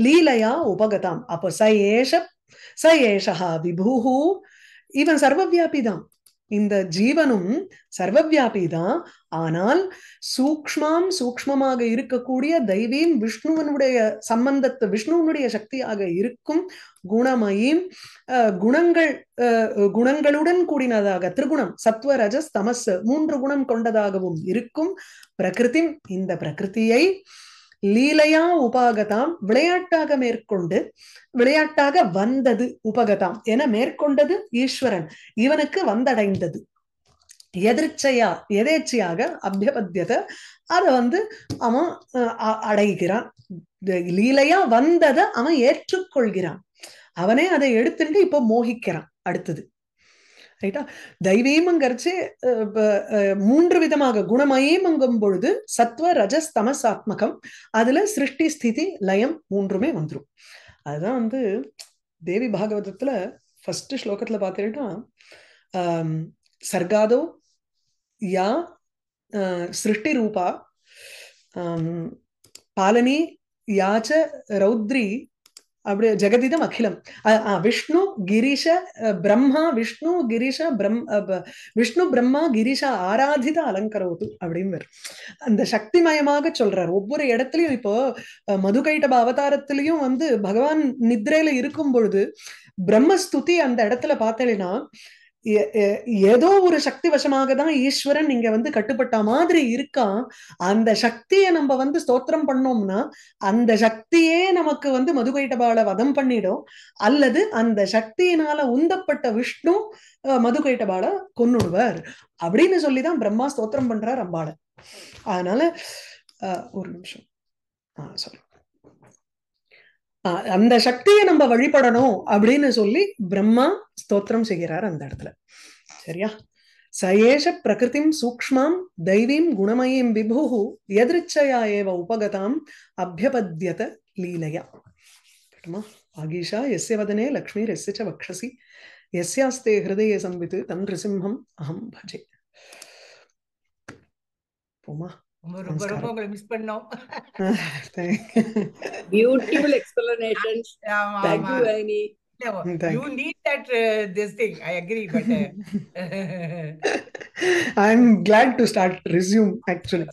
Speaker 1: லீலையா உபகதாம் அப்போ ச ஏஷ ச ஏஷா விபூஹு இவன் சர்வவியாபிதான் இந்த ஜீவனும் சர்வவியாபிதான் ஆனால் சூக்மாம் சூக்மமாக இருக்கக்கூடிய தெய்வீம் விஷ்ணுவனுடைய சம்பந்தத்தை விஷ்ணுவனுடைய சக்தியாக இருக்கும் குணமயம் குணங்கள் குணங்களுடன் கூடினதாக திருகுணம் சத்வ ரஜஸ் தமஸ் மூன்று குணம் கொண்டதாகவும் இருக்கும் பிரகிருதி இந்த பிரகிருத்தியை லீலையா உபாகதாம் விளையாட்டாக மேற்கொண்டு விளையாட்டாக வந்தது உபகதாம் என மேற்கொண்டது ஈஸ்வரன் இவனுக்கு வந்தடைந்தது எதிர்ச்சையா எதேச்சையாக அபியபத்தியத அதை வந்து அவன் அடைகிறான் லீலையா வந்ததை அவன் ஏற்றுக்கொள்கிறான் அவனே அதை எடுத்துட்டு இப்போ மோகிக்கிறான் அடுத்தது ரைட்டா தெய்வீமங்கிறச்சு மூன்று விதமாக குணமயம்ங்கும் பொழுது சத்வ ரஜஸ்தமசாத்மகம் அதுல சிருஷ்டி ஸ்திதி லயம் மூன்றுமே வந்துடும் அதுதான் வந்து தேவி பாகவதத்துல ஃபர்ஸ்ட் ஸ்லோகத்துல ஆஹ் சர்காதோ या सृष्टिरूपा பாலனி யாச்ச ரௌத்ரி அப்படி ஜெகதிதம் அகிலம் விஷ்ணு கிரீஷ பிரம்மா விஷ்ணு கிரீஷ பிரம் விஷ்ணு பிரம்மா கிரீஷா ஆராதித அலங்கரோது அப்படின்னு அந்த சக்திமயமாக சொல்றார் ஒவ்வொரு இடத்துலயும் இப்போ மதுகைட்டப அவதாரத்திலையும் வந்து பகவான் நித்ரையில இருக்கும் பொழுது பிரம்மஸ்துதி அந்த இடத்துல பார்த்தேன்னா ஏதோ ஒரு சக்தி வசமாக தான் ஈஸ்வரன் இங்க வந்து கட்டுப்பட்ட மாதிரி இருக்கான் அந்த சக்தியை நம்ம வந்து ஸ்தோத்திரம் பண்ணோம்னா அந்த சக்தியே நமக்கு வந்து மதுகைட்டபால வதம் பண்ணிடும் அல்லது அந்த சக்தியினால உந்தப்பட்ட விஷ்ணு மதுகைட்டபால கொன்னுடுவார் அப்படின்னு சொல்லிதான் பிரம்மா ஸ்தோத்திரம் பண்றார் அம்பாள அதனால ஒரு நிமிஷம் ஆஹ் சொல்லு அந்த சக்தியை நம்ம வழிபடணும் அப்படின்னு சொல்லி பிரம்மா ஸ்தோத்திரம் செய்கிறார் அந்த இடத்துல சரியா சயேஷ பிரகிருதிம் சூக்மாம் தெய்வீம் குணமயீம் விபு எதிர்ச்சையா ஏவ உபகதாம் அபியபத்தியத லீலையா கேட்டுமா ஆகீஷா எஸ்ய வதனே லக்ஷ்மி எஸ்ய ச வக்ஷசி எஸ்யாஸ்தே ஹிருதய சம்வித்து தன் நிருசிம்ஹம் அஹம் பஜே போமா ரொம்ப ரொம்ப உங்களை மிஸ் பண்ணோம் பியூட்டிஃபுல் எக்ஸ்பிளனேஷன் தேங்க் யூ ஐனி you need that uh, this thing i agree but uh, i'm glad to start resume actually